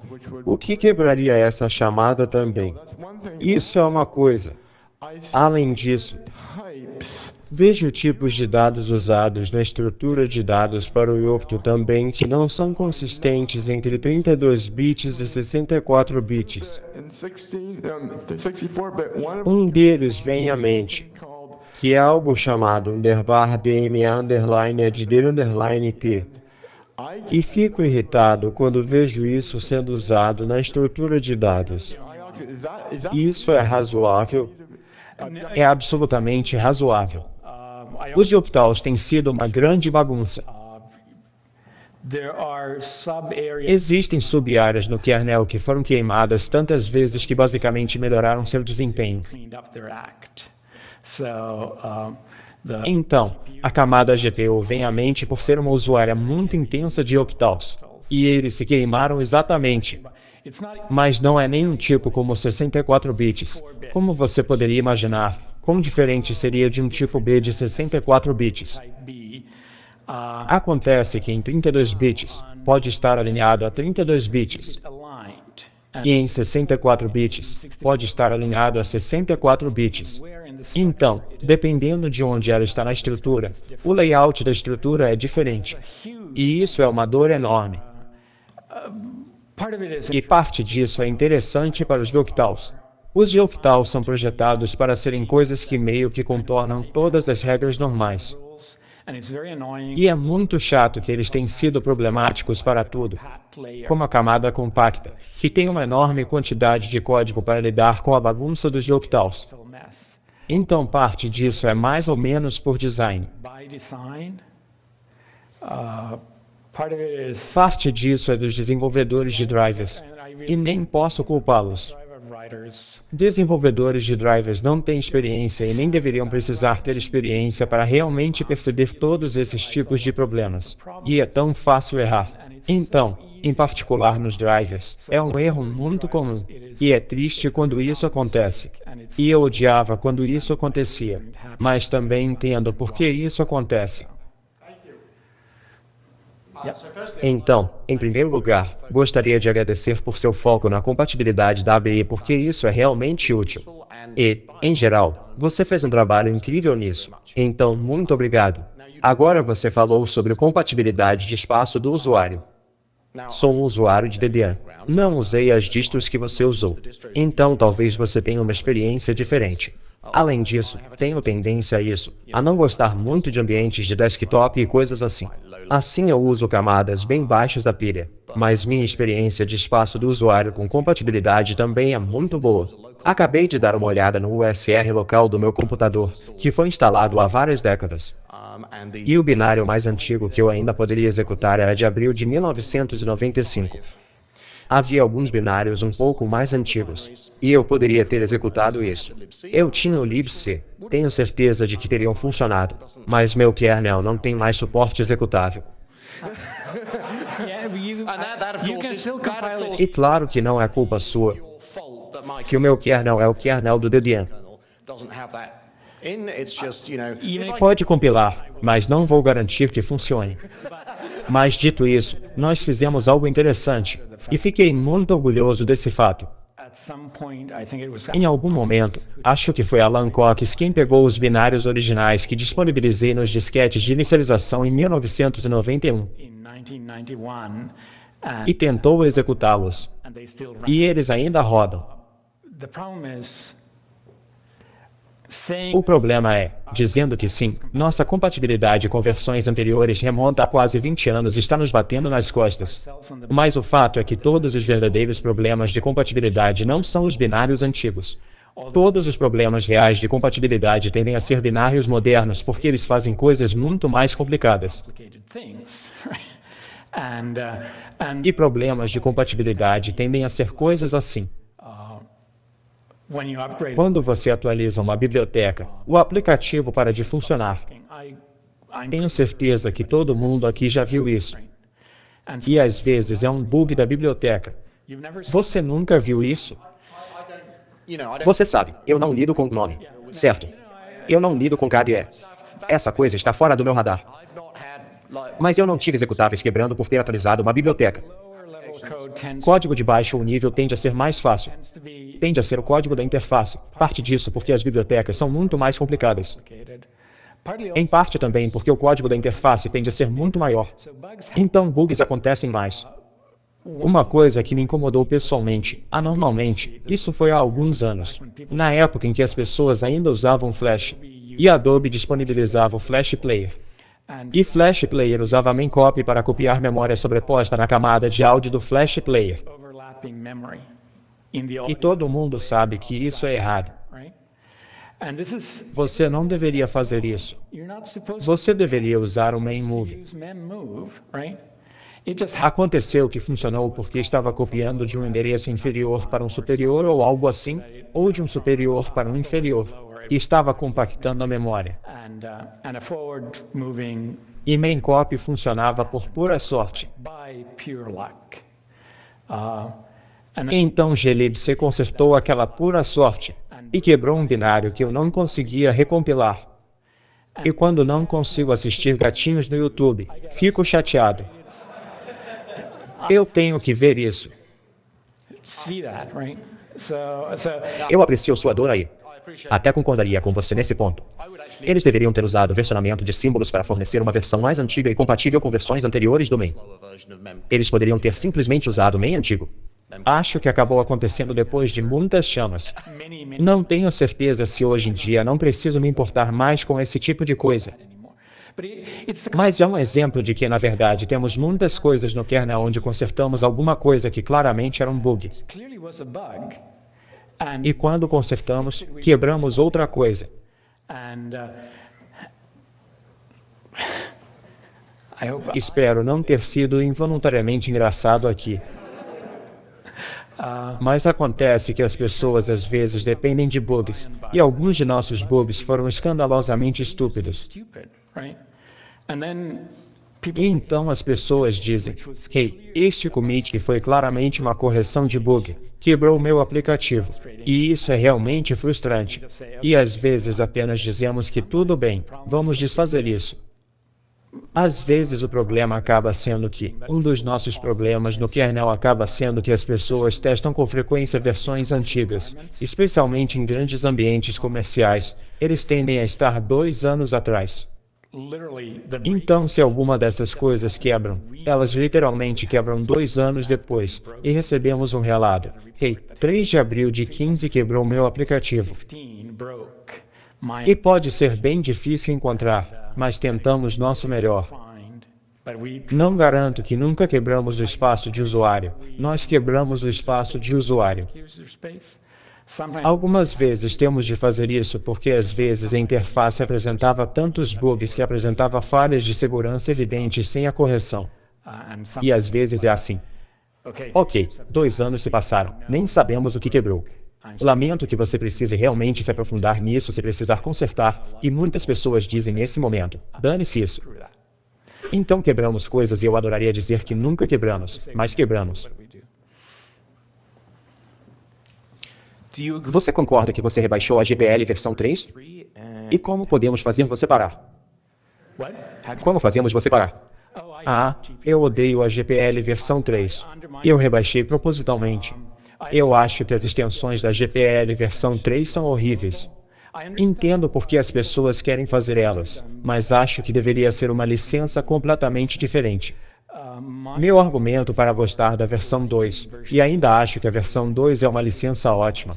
O que quebraria essa chamada também? Isso é uma coisa. Além disso, Veja tipos de dados usados na estrutura de dados para o Yocto também que não são consistentes entre 32 bits e 64 bits. Um deles vem à mente, que é algo chamado underbar bm underline addir é underline t. E fico irritado quando vejo isso sendo usado na estrutura de dados. Isso é razoável? É absolutamente razoável. Os hospitais têm sido uma grande bagunça. Ah, Existem sub-áreas no kernel que foram queimadas tantas vezes que basicamente melhoraram seu desempenho. Então, a camada GPU vem à mente por ser uma usuária muito intensa de optals, e eles se queimaram exatamente. Mas não é nenhum tipo como 64 bits, como você poderia imaginar. Quão diferente seria de um tipo B de 64 bits? Acontece que em 32 bits pode estar alinhado a 32 bits e em 64 bits pode estar alinhado a 64 bits. Então, dependendo de onde ela está na estrutura, o layout da estrutura é diferente. E isso é uma dor enorme. E parte disso é interessante para os ductals. Os yoktal são projetados para serem coisas que meio que contornam todas as regras normais. E é muito chato que eles têm sido problemáticos para tudo, como a camada compacta, que tem uma enorme quantidade de código para lidar com a bagunça dos yoctals. Então parte disso é mais ou menos por design. Parte disso é dos desenvolvedores de drivers, e nem posso culpá-los. Desenvolvedores de drivers não têm experiência e nem deveriam precisar ter experiência para realmente perceber todos esses tipos de problemas. E é tão fácil errar. Então, em particular nos drivers, é um erro muito comum, e é triste quando isso acontece. E eu odiava quando isso acontecia, mas também entendo por que isso acontece. Então, em primeiro lugar, gostaria de agradecer por seu foco na compatibilidade da ABI porque isso é realmente útil. E, em geral, você fez um trabalho incrível nisso. Então, muito obrigado. Agora você falou sobre compatibilidade de espaço do usuário. Sou um usuário de Debian. Não usei as distros que você usou. Então, talvez você tenha uma experiência diferente. Além disso, tenho tendência a isso, a não gostar muito de ambientes de desktop e coisas assim. Assim eu uso camadas bem baixas da pilha, mas minha experiência de espaço do usuário com compatibilidade também é muito boa. Acabei de dar uma olhada no USR local do meu computador, que foi instalado há várias décadas. E o binário mais antigo que eu ainda poderia executar era de abril de 1995. Havia alguns binários um pouco mais antigos, e eu poderia ter executado isso. Eu tinha o libc, tenho certeza de que teriam funcionado, mas meu kernel não tem mais suporte executável. e claro que não é culpa sua, que o meu kernel é o kernel do Debian. Pode compilar, mas não vou garantir que funcione. Mas dito isso, nós fizemos algo interessante e fiquei muito orgulhoso desse fato. Em algum momento, acho que foi Alan Cox quem pegou os binários originais que disponibilizei nos disquetes de inicialização em 1991 e tentou executá-los. E eles ainda rodam. O problema é, dizendo que sim, nossa compatibilidade com versões anteriores remonta a quase 20 anos e está nos batendo nas costas. Mas o fato é que todos os verdadeiros problemas de compatibilidade não são os binários antigos. Todos os problemas reais de compatibilidade tendem a ser binários modernos porque eles fazem coisas muito mais complicadas. Uh, e problemas de compatibilidade tendem a ser coisas assim. Quando você atualiza uma biblioteca, o aplicativo para de funcionar. Tenho certeza que todo mundo aqui já viu isso. E às vezes é um bug da biblioteca. Você nunca viu isso? Você sabe, eu não lido com nome, certo? Eu não lido com KDE. Essa coisa está fora do meu radar. Mas eu não tive executáveis quebrando por ter atualizado uma biblioteca. Código de baixo nível tende a ser mais fácil. Tende a ser o código da interface. Parte disso porque as bibliotecas são muito mais complicadas. Em parte também porque o código da interface tende a ser muito maior. Então, bugs acontecem mais. Uma coisa que me incomodou pessoalmente, anormalmente, isso foi há alguns anos, na época em que as pessoas ainda usavam Flash, e Adobe disponibilizava o Flash Player. E Flash Player usava copy para copiar memória sobreposta na camada de áudio do Flash Player. E todo mundo sabe que isso é errado. Você não deveria fazer isso. Você deveria usar o move. Aconteceu que funcionou porque estava copiando de um endereço inferior para um superior ou algo assim, ou de um superior para um inferior e estava compactando a memória. Uh, e copy funcionava por pura sorte. Uh, então Gelib se consertou aquela pura sorte e quebrou um binário que eu não conseguia recompilar. E quando não consigo assistir gatinhos no YouTube, fico chateado. Eu tenho que ver isso. Eu aprecio sua dor aí. Até concordaria com você nesse ponto. Eles deveriam ter usado o versionamento de símbolos para fornecer uma versão mais antiga e compatível com versões anteriores do main. Eles poderiam ter simplesmente usado o main antigo. Acho que acabou acontecendo depois de muitas chamas. Não tenho certeza se hoje em dia não preciso me importar mais com esse tipo de coisa. Mas é um exemplo de que, na verdade, temos muitas coisas no kernel onde consertamos alguma coisa que claramente era um bug. E quando consertamos, quebramos outra coisa. Uh, Espero não ter sido involuntariamente engraçado aqui. Mas acontece que as pessoas às vezes dependem de bugs, e alguns de nossos bugs foram escandalosamente estúpidos. E então as pessoas dizem, hey, este commit foi claramente uma correção de bug quebrou o meu aplicativo. E isso é realmente frustrante. E às vezes apenas dizemos que tudo bem, vamos desfazer isso. Às vezes o problema acaba sendo que um dos nossos problemas no kernel acaba sendo que as pessoas testam com frequência versões antigas, especialmente em grandes ambientes comerciais. Eles tendem a estar dois anos atrás. Então, se alguma dessas coisas quebram, elas literalmente quebram dois anos depois, e recebemos um relato. Ei, hey, 3 de abril de 15 quebrou meu aplicativo. E pode ser bem difícil encontrar, mas tentamos nosso melhor. Não garanto que nunca quebramos o espaço de usuário. Nós quebramos o espaço de usuário. Algumas vezes temos de fazer isso porque às vezes a interface apresentava tantos bugs que apresentava falhas de segurança evidentes sem a correção. Ah, e às vezes é assim. Ok, dois anos se passaram, nem sabemos o que quebrou. Lamento que você precise realmente se aprofundar nisso se precisar consertar, e muitas pessoas dizem nesse momento: dane-se isso. Então quebramos coisas e eu adoraria dizer que nunca quebramos, mas quebramos. Você concorda que você rebaixou a GPL versão 3? E como podemos fazer você parar? Como fazemos você parar? Oh, ah, eu odeio a GPL versão 3. Eu rebaixei propositalmente. Eu acho que as extensões da GPL versão 3 são horríveis. Entendo por que as pessoas querem fazer elas, mas acho que deveria ser uma licença completamente diferente. Meu argumento para gostar da versão 2, e ainda acho que a versão 2 é uma licença ótima,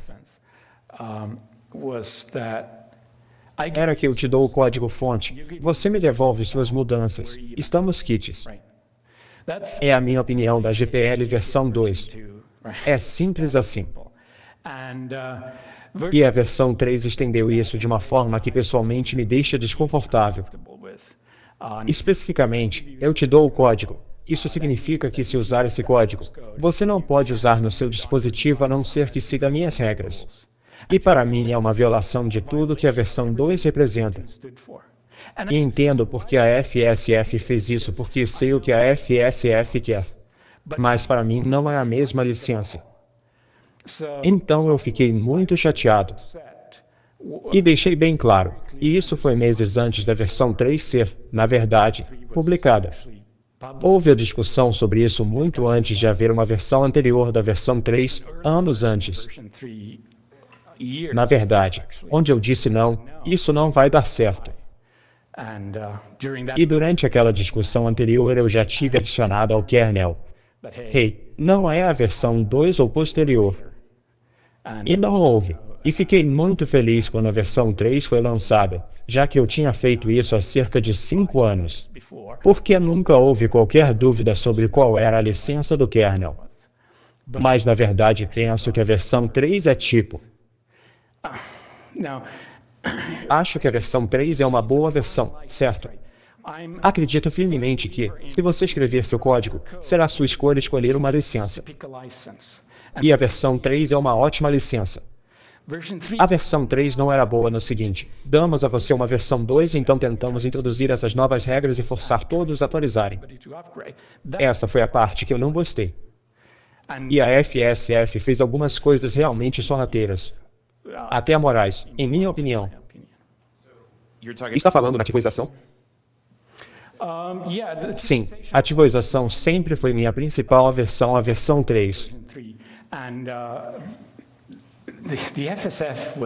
era que eu te dou o código-fonte, você me devolve suas mudanças, estamos kits. É a minha opinião da GPL versão 2. É simples assim. Uh, e a versão 3 estendeu isso de uma forma que pessoalmente me deixa desconfortável. Uh, Especificamente, eu te dou o código. Isso significa que se usar esse código, você não pode usar no seu dispositivo a não ser que siga minhas regras. E para mim é uma violação de tudo que a versão 2 representa. E entendo porque a FSF fez isso, porque sei o que a FSF quer. Mas para mim não é a mesma licença. Então eu fiquei muito chateado. E deixei bem claro, e isso foi meses antes da versão 3 ser, na verdade, publicada. Houve a discussão sobre isso muito antes de haver uma versão anterior da versão 3, anos antes. Na verdade, onde eu disse não, isso não vai dar certo. Uh, e durante aquela discussão anterior, eu já tive adicionado ao kernel. Hey, não é a versão 2 ou posterior. E não houve e fiquei muito feliz quando a versão 3 foi lançada, já que eu tinha feito isso há cerca de 5 anos, porque nunca houve qualquer dúvida sobre qual era a licença do kernel. Mas na verdade penso que a versão 3 é tipo. Acho que a versão 3 é uma boa versão, certo? Acredito firmemente que, se você escrever seu código, será sua escolha escolher uma licença. E a versão 3 é uma ótima licença. A versão 3 não era boa no seguinte: damos a você uma versão 2, então tentamos introduzir essas novas regras e forçar todos a atualizarem. Essa foi a parte que eu não gostei. E a FSF fez algumas coisas realmente sorrateiras. Até morais, em minha opinião. Está falando na ativização? Sim, a ativização sempre foi minha principal versão. A versão 3. E a FSF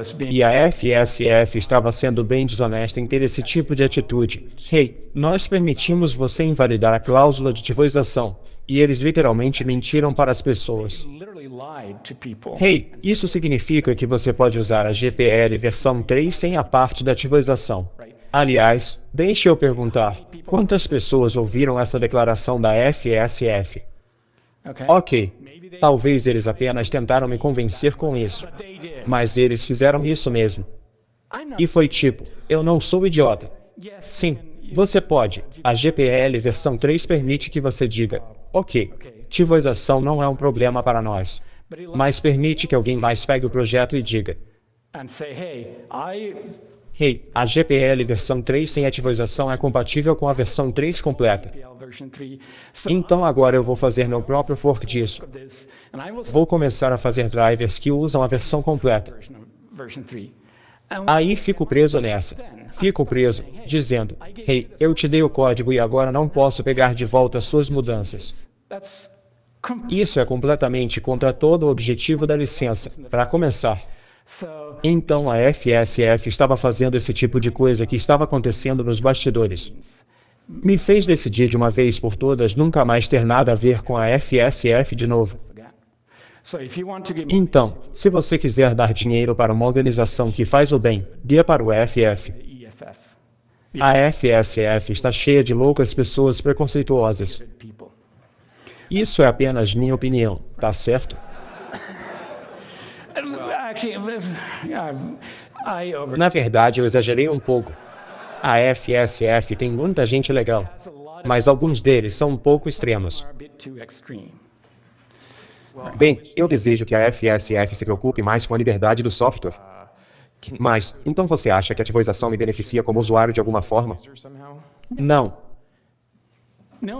estava sendo bem desonesta em ter esse tipo de atitude. Hey, nós permitimos você invalidar a cláusula de ativização. E eles literalmente mentiram para as pessoas. Hey, isso significa que você pode usar a GPL versão 3 sem a parte da ativização. Aliás, deixe eu perguntar, quantas pessoas ouviram essa declaração da FSF? Ok, talvez eles apenas tentaram me convencer com isso, mas eles fizeram isso mesmo. E foi tipo: eu não sou idiota. Sim, você pode. A GPL versão 3 permite que você diga: ok, tivoização não é um problema para nós, mas permite que alguém mais pegue o projeto e diga: Hey, a GPL versão 3 sem ativização é compatível com a versão 3 completa. Então agora eu vou fazer meu próprio fork disso. Vou começar a fazer drivers que usam a versão completa. Aí fico preso nessa. Fico preso, dizendo, hey, eu te dei o código e agora não posso pegar de volta suas mudanças. Isso é completamente contra todo o objetivo da licença, para começar. Então a FSF estava fazendo esse tipo de coisa que estava acontecendo nos bastidores. Me fez decidir de uma vez por todas nunca mais ter nada a ver com a FSF de novo. Então, se você quiser dar dinheiro para uma organização que faz o bem, guia para o FF. A FSF está cheia de loucas pessoas preconceituosas. Isso é apenas minha opinião, tá certo? Na verdade, eu exagerei um pouco. A FSF tem muita gente legal, mas alguns deles são um pouco extremos. Bem, eu desejo que a FSF se preocupe mais com a liberdade do software. Ah, mas, então você acha que a ativização me beneficia como usuário de alguma forma? Não.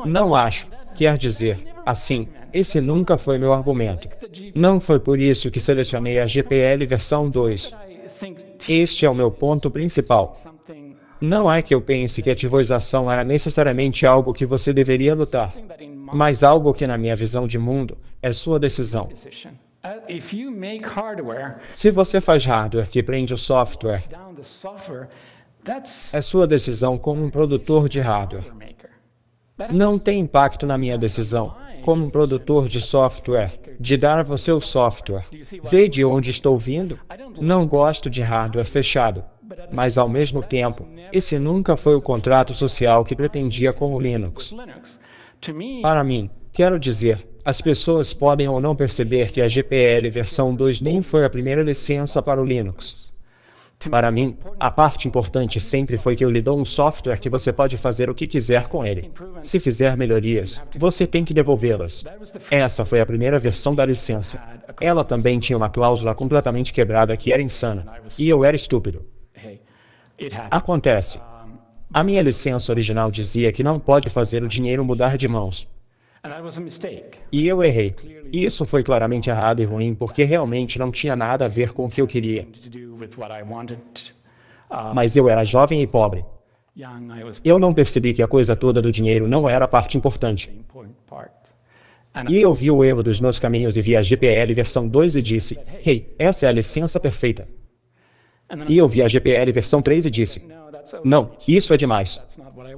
Não acho. Quer dizer, assim, esse nunca foi meu argumento. Não foi por isso que selecionei a GPL versão 2. Este é o meu ponto principal. Não é que eu pense que a ativoização era necessariamente algo que você deveria lutar, mas algo que, na minha visão de mundo, é sua decisão. Se você faz hardware que prende o software, é sua decisão como um produtor de hardware não tem impacto na minha decisão como produtor de software, de dar a você o software. Vê de onde estou vindo? Não gosto de hardware fechado. Mas, ao mesmo tempo, esse nunca foi o contrato social que pretendia com o Linux. Para mim, quero dizer, as pessoas podem ou não perceber que a GPL versão 2 nem foi a primeira licença para o Linux. Para mim, a parte importante sempre foi que eu lhe dou um software que você pode fazer o que quiser com ele. Se fizer melhorias, você tem que devolvê-las. Essa foi a primeira versão da licença. Ela também tinha uma cláusula completamente quebrada que era insana. E eu era estúpido. Acontece. A minha licença original dizia que não pode fazer o dinheiro mudar de mãos. E eu errei. Isso foi claramente errado e ruim, porque realmente não tinha nada a ver com o que eu queria. Mas eu era jovem e pobre. Eu não percebi que a coisa toda do dinheiro não era a parte importante. E eu vi o erro dos meus caminhos e vi a GPL versão 2 e disse, hey, essa é a licença perfeita. E eu vi a GPL versão 3 e disse, não, isso é demais.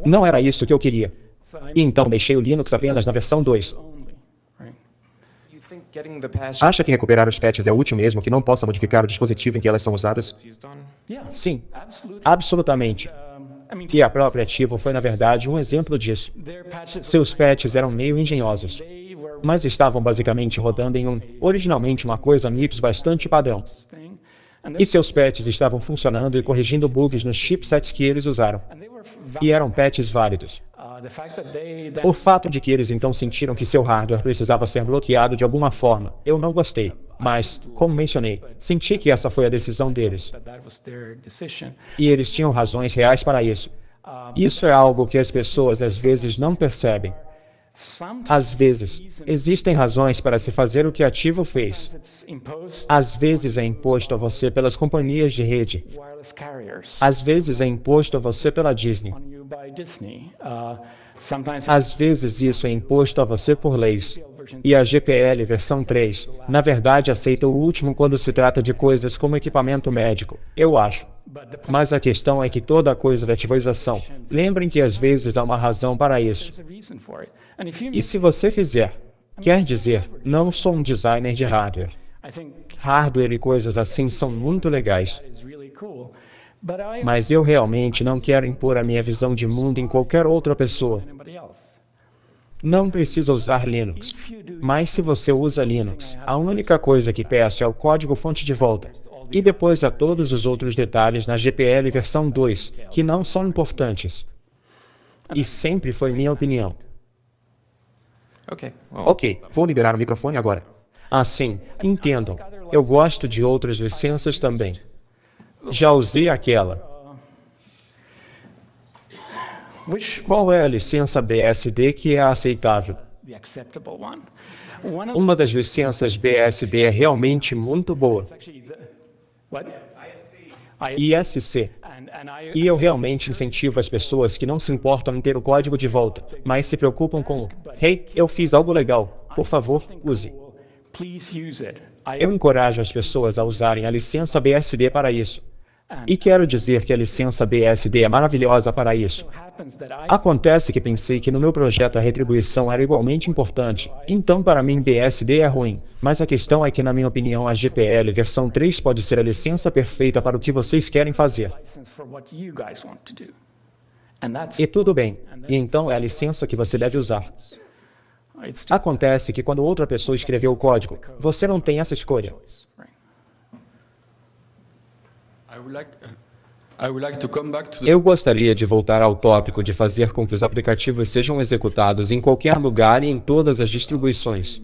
Não era isso que eu queria. E então deixei o Linux apenas na versão 2. Acha que recuperar os patches é útil mesmo que não possa modificar o dispositivo em que elas são usadas? Sim, absolutamente. E a própria Ativo foi, na verdade, um exemplo disso. Seus patches eram meio engenhosos, mas estavam basicamente rodando em um, originalmente uma coisa MIPS bastante padrão. E seus patches estavam funcionando e corrigindo bugs nos chipsets que eles usaram. E eram patches válidos. Uh, o fato de que eles então sentiram que seu hardware precisava ser bloqueado de alguma forma, eu não gostei. Mas, como mencionei, senti que essa foi a decisão deles. E eles tinham razões reais para isso. Isso é algo que as pessoas às vezes não percebem. Às vezes, existem razões para se fazer o que a Tivo fez. Às vezes é imposto a você pelas companhias de rede. Às vezes é imposto a você pela Disney. Às vezes isso é imposto a você por leis. E a GPL versão 3, na verdade, aceita o último quando se trata de coisas como equipamento médico, eu acho. Mas a questão é que toda coisa da ativização, lembrem que às vezes há uma razão para isso. E se você fizer, quer dizer, não sou um designer de hardware. Hardware e coisas assim são muito legais. Mas eu realmente não quero impor a minha visão de mundo em qualquer outra pessoa. Não precisa usar Linux. Mas se você usa Linux, a única coisa que peço é o código fonte de volta. E depois a todos os outros detalhes na GPL versão 2, que não são importantes. E sempre foi minha opinião. Ok, Ok. vou liberar o microfone agora. Assim, entendam, eu gosto de outras licenças também. Já usei aquela. Qual é a licença BSD que é aceitável? Uma das licenças BSD é realmente muito boa. ISC. E eu realmente incentivo as pessoas que não se importam em ter o código de volta, mas se preocupam com: hey, eu fiz algo legal, por favor, use. Eu encorajo as pessoas a usarem a licença BSD para isso. E quero dizer que a licença BSD é maravilhosa para isso. Acontece que pensei que no meu projeto a retribuição era igualmente importante, então para mim BSD é ruim. Mas a questão é que, na minha opinião, a GPL versão 3 pode ser a licença perfeita para o que vocês querem fazer. E tudo bem, e então é a licença que você deve usar. Acontece que quando outra pessoa escreveu o código, você não tem essa escolha. Eu gostaria de voltar ao tópico de fazer com que os aplicativos sejam executados em qualquer lugar e em todas as distribuições.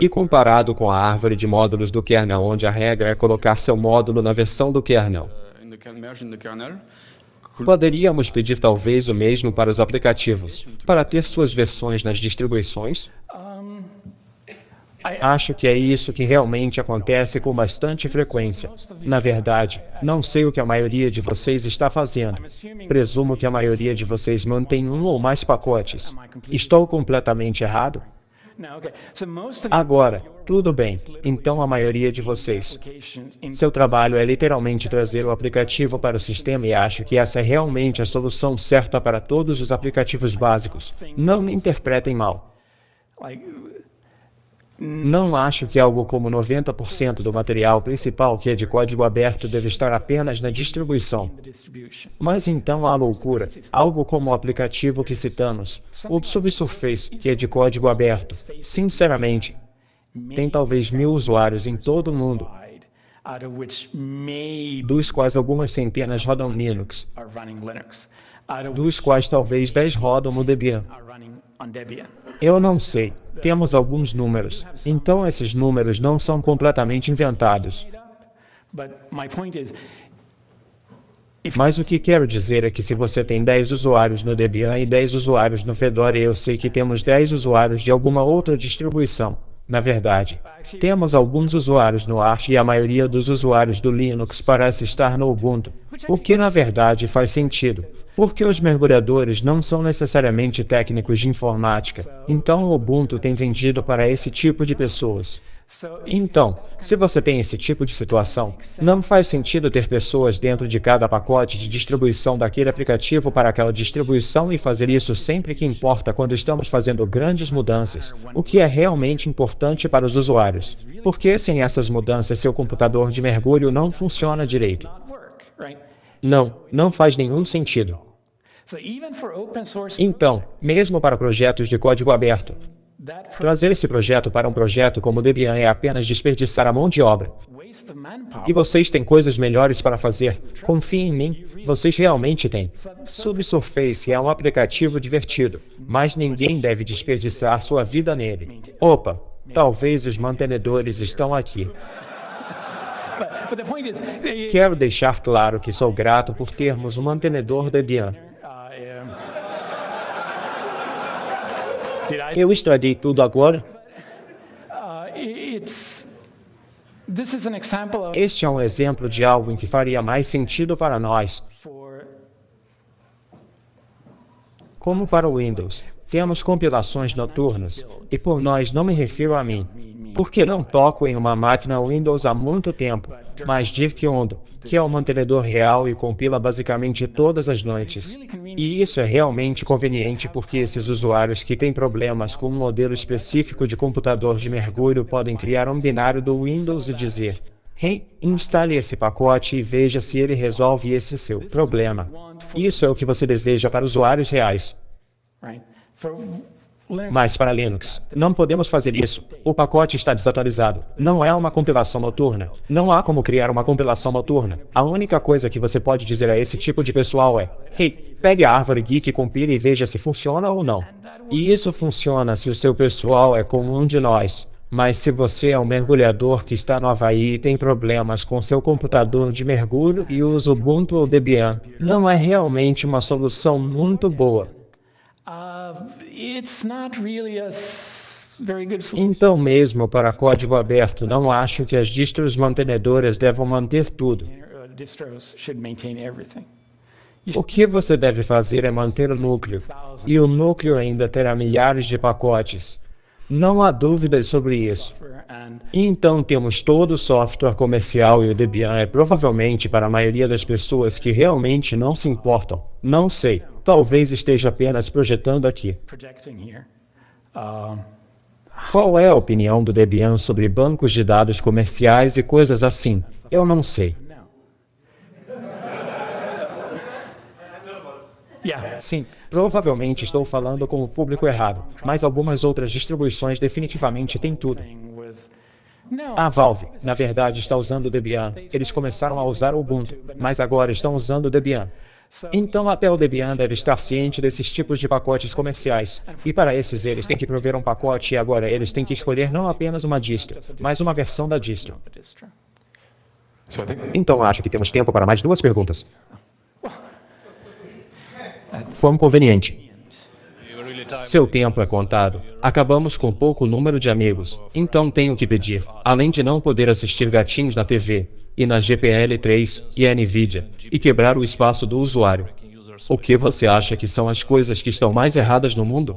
E comparado com a árvore de módulos do kernel, onde a regra é colocar seu módulo na versão do kernel. Uh, Poderíamos pedir talvez o mesmo para os aplicativos, para ter suas versões nas distribuições ah, Acho que é isso que realmente acontece com bastante frequência. Na verdade, não sei o que a maioria de vocês está fazendo. Presumo que a maioria de vocês mantém um ou mais pacotes. Estou completamente errado? Agora, tudo bem, então a maioria de vocês. Seu trabalho é literalmente trazer o aplicativo para o sistema e acho que essa é realmente a solução certa para todos os aplicativos básicos. Não me interpretem mal. Não acho que algo como 90% do material principal que é de código aberto deve estar apenas na distribuição. Mas então há loucura, algo como o aplicativo que citamos, ou Subsurface, que é de código aberto. Sinceramente, tem talvez mil usuários em todo o mundo, dos quais algumas centenas rodam Linux, dos quais talvez 10 rodam no Debian. Eu não sei temos alguns números. Então, esses números não são completamente inventados. Mas o que quero dizer é que se você tem 10 usuários no Debian e 10 usuários no Fedora, eu sei que temos 10 usuários de alguma outra distribuição. Na verdade, temos alguns usuários no Arch e a maioria dos usuários do Linux parece estar no Ubuntu, o que na verdade faz sentido, porque os mergulhadores não são necessariamente técnicos de informática, então o Ubuntu tem vendido para esse tipo de pessoas. Então, se você tem esse tipo de situação, não faz sentido ter pessoas dentro de cada pacote de distribuição daquele aplicativo para aquela distribuição e fazer isso sempre que importa quando estamos fazendo grandes mudanças, o que é realmente importante para os usuários. Porque sem essas mudanças, seu computador de mergulho não funciona direito. Não, não faz nenhum sentido. Então, mesmo para projetos de código aberto, Trazer esse projeto para um projeto como o Debian é apenas desperdiçar a mão de obra. E vocês têm coisas melhores para fazer. Confiem em mim, vocês realmente têm. Subsurface é um aplicativo divertido, mas ninguém deve desperdiçar sua vida nele. Opa, talvez os mantenedores estão aqui. Quero deixar claro que sou grato por termos um mantenedor Debian. Eu extraí tudo agora. Uh, este é um exemplo de algo em que faria mais sentido para nós. Como para o Windows, temos compilações noturnas, e por nós não me refiro a mim, porque não toco em uma máquina Windows há muito tempo, mas Diff Ondo, que é o um mantenedor real e compila basicamente todas as noites. E isso é realmente conveniente porque esses usuários que têm problemas com um modelo específico de computador de mergulho podem criar um binário do Windows e dizer Reinstale esse pacote e veja se ele resolve esse seu problema. Isso é o que você deseja para usuários reais. Mas para Linux, não podemos fazer isso. O pacote está desatualizado. Não é uma compilação noturna. Não há como criar uma compilação noturna. A única coisa que você pode dizer a esse tipo de pessoal é: hey, pegue a árvore geek, compile e veja se funciona ou não. E isso funciona se o seu pessoal é como um de nós. Mas se você é um mergulhador que está no Havaí e tem problemas com seu computador de mergulho e usa Ubuntu ou Debian, não é realmente uma solução muito boa. Uh... Então, mesmo para código aberto, não acho que as distros mantenedoras devam manter tudo. Uh, o que você deve fazer é manter o núcleo, e o núcleo ainda terá milhares de pacotes. Não há dúvidas sobre isso. Então temos todo o software comercial e o Debian é provavelmente para a maioria das pessoas que realmente não se importam. Não sei talvez esteja apenas projetando aqui. Ah, qual é a opinião do Debian sobre bancos de dados comerciais e coisas assim? Eu não sei. Sim, provavelmente estou falando com o público errado, mas algumas outras distribuições definitivamente têm tudo. A ah, Valve, na verdade, está usando o Debian. Eles começaram a usar o Ubuntu, mas agora estão usando o Debian. Então a o Debian deve estar ciente desses tipos de pacotes comerciais. E para esses, eles têm que prover um pacote e agora eles têm que escolher não apenas uma distro, mas uma versão da distro. Então acho que temos tempo para mais duas perguntas. Foi um conveniente. Seu tempo é contado. Acabamos com pouco número de amigos, então tenho que pedir, além de não poder assistir gatinhos na TV, e na GPL3 e a NVIDIA e quebrar o espaço do usuário. O que você acha que são as coisas que estão mais erradas no mundo?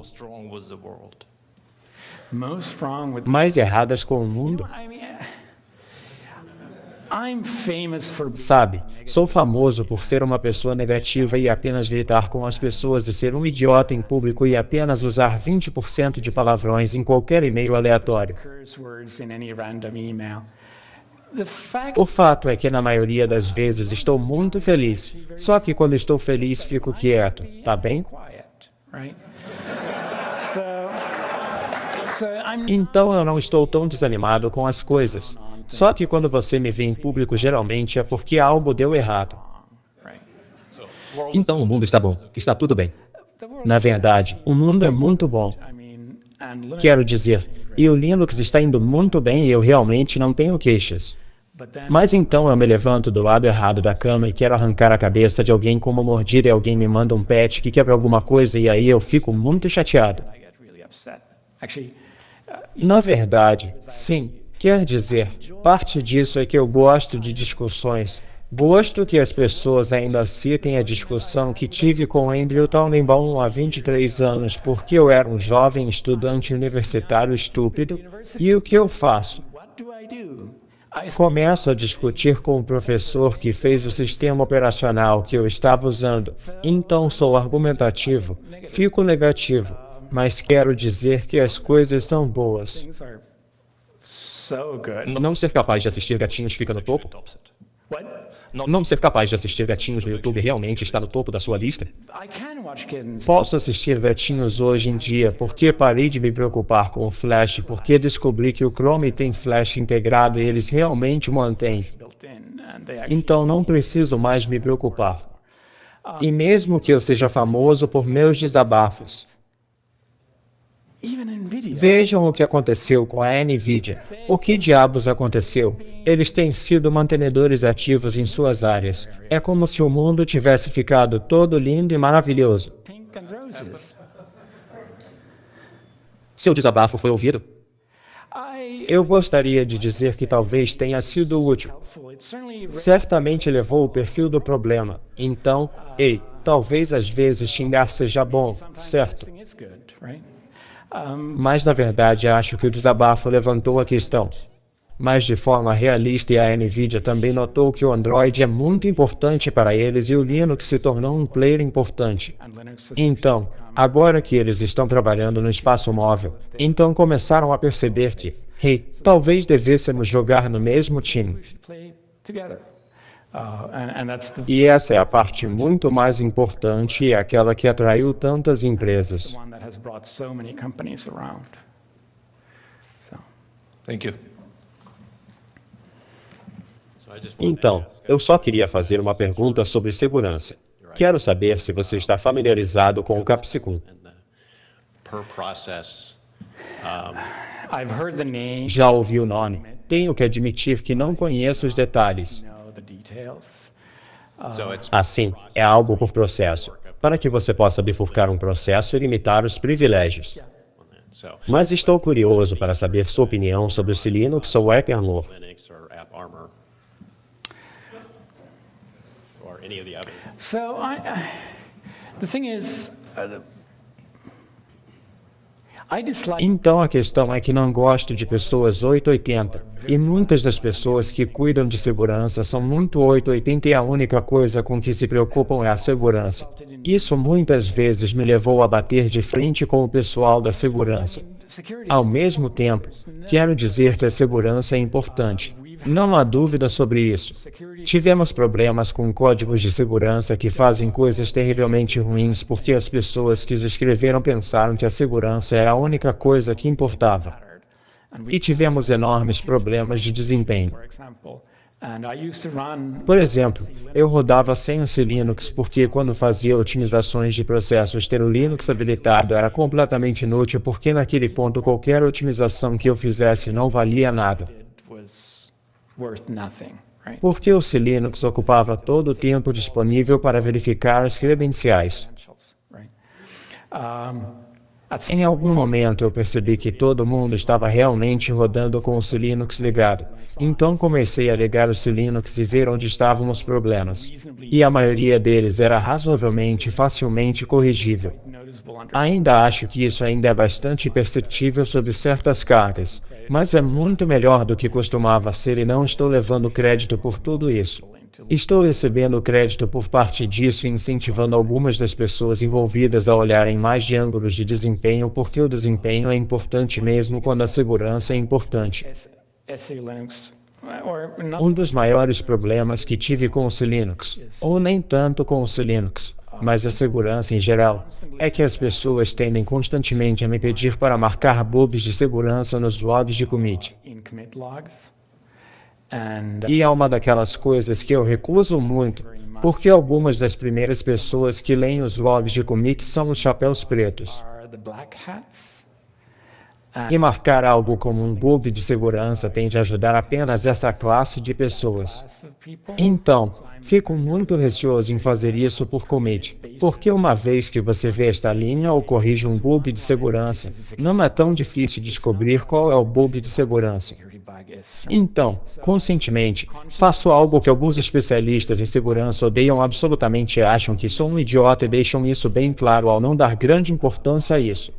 Mais erradas com o mundo? Sabe, sou famoso por ser uma pessoa negativa e apenas gritar com as pessoas e ser um idiota em público e apenas usar 20% de palavrões em qualquer e-mail aleatório. O fato é que, na maioria das vezes, estou muito feliz. Só que quando estou feliz, fico quieto, tá bem? Então eu não estou tão desanimado com as coisas. Só que quando você me vê em público, geralmente é porque algo deu errado. Então o mundo está bom, está tudo bem. Na verdade, o mundo é muito bom. Quero dizer, e o Linux está indo muito bem e eu realmente não tenho queixas. Mas então eu me levanto do lado errado da cama e quero arrancar a cabeça de alguém como mordida e alguém me manda um pet que quebra alguma coisa e aí eu fico muito chateado. Uh, Na verdade, sim, quer dizer, parte disso é que eu gosto de discussões. Gosto que as pessoas ainda citem a discussão que tive com Andrew Tannenbaum há 23 anos, porque eu era um jovem estudante universitário estúpido. E o que eu faço? Começo a discutir com o professor que fez o sistema operacional que eu estava usando, então sou argumentativo, fico negativo, mas quero dizer que as coisas são boas. Não ser capaz de assistir gatinhos fica no topo? não ser capaz de assistir gatinhos no YouTube realmente está no topo da sua lista? Posso assistir gatinhos hoje em dia porque parei de me preocupar com o Flash, porque descobri que o Chrome tem Flash integrado e eles realmente mantêm. Então não preciso mais me preocupar. Ah. E mesmo que eu seja famoso por meus desabafos, Vejam o que aconteceu com a NVIDIA. O que diabos aconteceu? Eles têm sido mantenedores ativos em suas áreas. É como se o mundo tivesse ficado todo lindo e maravilhoso. Seu desabafo foi ouvido? Eu gostaria de dizer que talvez tenha sido útil. Certamente levou o perfil do problema. Então, ei, talvez às vezes xingar seja bom, certo? Mas, na verdade, acho que o desabafo levantou a questão. Mas, de forma realista, a NVIDIA também notou que o Android é muito importante para eles e o Linux se tornou um player importante. Então, agora que eles estão trabalhando no espaço móvel, então começaram a perceber que, hey, talvez devêssemos jogar no mesmo time. Uh, e essa é a parte muito mais importante e é aquela que atraiu tantas empresas. Então, eu só queria fazer uma pergunta sobre segurança. Quero saber se você está familiarizado com o Capsicum. Já ouvi o nome. Tenho que admitir que não conheço os detalhes. Ah, assim, é algo por processo, para que você possa bifurcar um processo e limitar os privilégios. Mas estou curioso para saber sua opinião sobre se Linux ou App Armor. So I, I, the thing is, uh, the, então a questão é que não gosto de pessoas 880. E muitas das pessoas que cuidam de segurança são muito 880 e a única coisa com que se preocupam é a segurança. Isso muitas vezes me levou a bater de frente com o pessoal da segurança. Ao mesmo tempo, quero dizer que a segurança é importante. Não há dúvida sobre isso. Tivemos problemas com códigos de segurança que fazem coisas terrivelmente ruins porque as pessoas que os escreveram pensaram que a segurança era a única coisa que importava. E tivemos enormes problemas de desempenho. Por exemplo, eu rodava sem o Linux porque quando fazia otimizações de processos ter o Linux habilitado era completamente inútil porque naquele ponto qualquer otimização que eu fizesse não valia nada. Porque o Silinux ocupava todo o tempo disponível para verificar as credenciais. Em algum momento eu percebi que todo mundo estava realmente rodando com o Linux ligado. Então comecei a ligar o Linux e ver onde estavam os problemas. E a maioria deles era razoavelmente facilmente corrigível. Ainda acho que isso ainda é bastante perceptível sob certas cargas, mas é muito melhor do que costumava ser e não estou levando crédito por tudo isso. Estou recebendo crédito por parte disso e incentivando algumas das pessoas envolvidas a olharem mais de ângulos de desempenho, porque o desempenho é importante mesmo quando a segurança é importante. Um dos maiores problemas que tive com o Linux, ou nem tanto com o Linux, mas a segurança em geral, é que as pessoas tendem constantemente a me pedir para marcar bugs de segurança nos logs de commit. Uh, e é uma daquelas coisas que eu recuso muito, porque algumas das primeiras pessoas que leem os logs de commit são os chapéus pretos. E marcar algo como um bug de segurança tende a ajudar apenas essa classe de pessoas. Então, fico muito receoso em fazer isso por commit, porque uma vez que você vê esta linha ou corrige um bug de segurança, não é tão difícil descobrir qual é o bug de segurança. Então, conscientemente, faço algo que alguns especialistas em segurança odeiam absolutamente e acham que sou um idiota e deixam isso bem claro ao não dar grande importância a isso.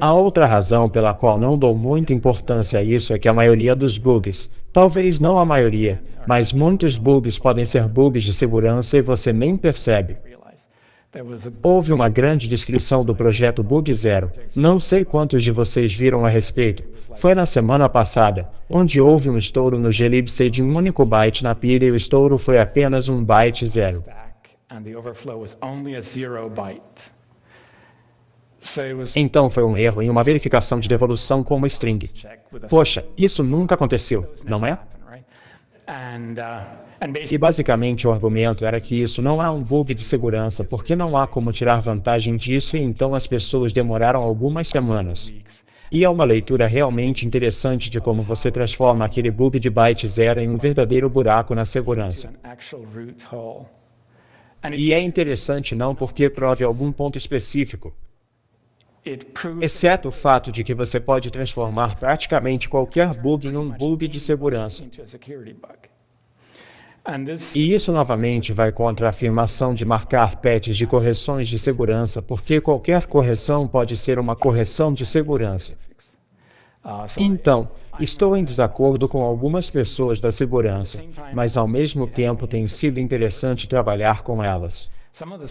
A outra razão pela qual não dou muita importância a isso é que a maioria dos bugs, talvez não a maioria, mas muitos bugs podem ser bugs de segurança e você nem percebe. Houve uma grande descrição do projeto Bug Zero. Não sei quantos de vocês viram a respeito. Foi na semana passada, onde houve um estouro no glibc de um único byte na pilha e o estouro foi apenas um byte zero. Então foi um erro em uma verificação de devolução com uma string. Poxa, isso nunca aconteceu, não é? E basicamente o argumento era que isso não é um bug de segurança, porque não há como tirar vantagem disso e então as pessoas demoraram algumas semanas. E é uma leitura realmente interessante de como você transforma aquele bug de byte zero em um verdadeiro buraco na segurança. E é interessante não porque prove algum ponto específico, exceto o fato de que você pode transformar praticamente qualquer bug em um bug de segurança. E isso novamente vai contra a afirmação de marcar patches de correções de segurança, porque qualquer correção pode ser uma correção de segurança. Ah, então, estou em desacordo com algumas pessoas da segurança, mas ao mesmo tempo tem sido interessante trabalhar com elas.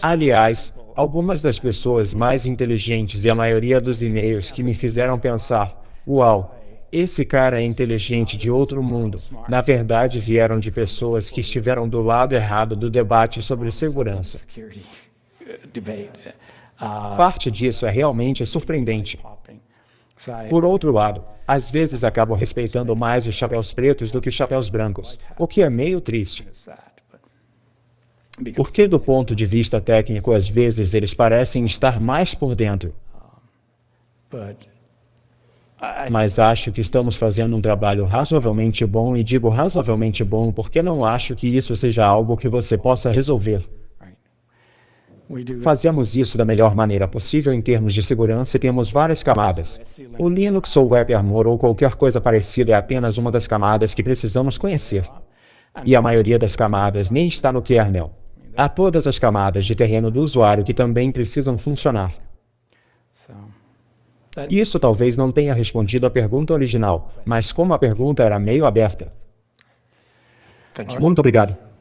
Aliás, algumas das pessoas mais inteligentes e a maioria dos e-mails que me fizeram pensar: uau, esse cara é inteligente de outro mundo, na verdade vieram de pessoas que estiveram do lado errado do debate sobre segurança. Parte disso é realmente surpreendente. Por outro lado, às vezes acabam respeitando mais os chapéus pretos do que os chapéus brancos, o que é meio triste. Porque, do ponto de vista técnico, às vezes eles parecem estar mais por dentro. Ah, Mas acho que estamos fazendo um trabalho razoavelmente bom, e digo razoavelmente bom porque não acho que isso seja algo que você possa resolver. Fazemos isso da melhor maneira possível em termos de segurança e temos várias camadas. O Linux ou WebArmor ou qualquer coisa parecida é apenas uma das camadas que precisamos conhecer. Uh, e a maioria das camadas nem está no kernel. Há todas as camadas de terreno do usuário que também precisam funcionar. Isso talvez não tenha respondido à pergunta original, mas como a pergunta era meio aberta. Muito obrigado.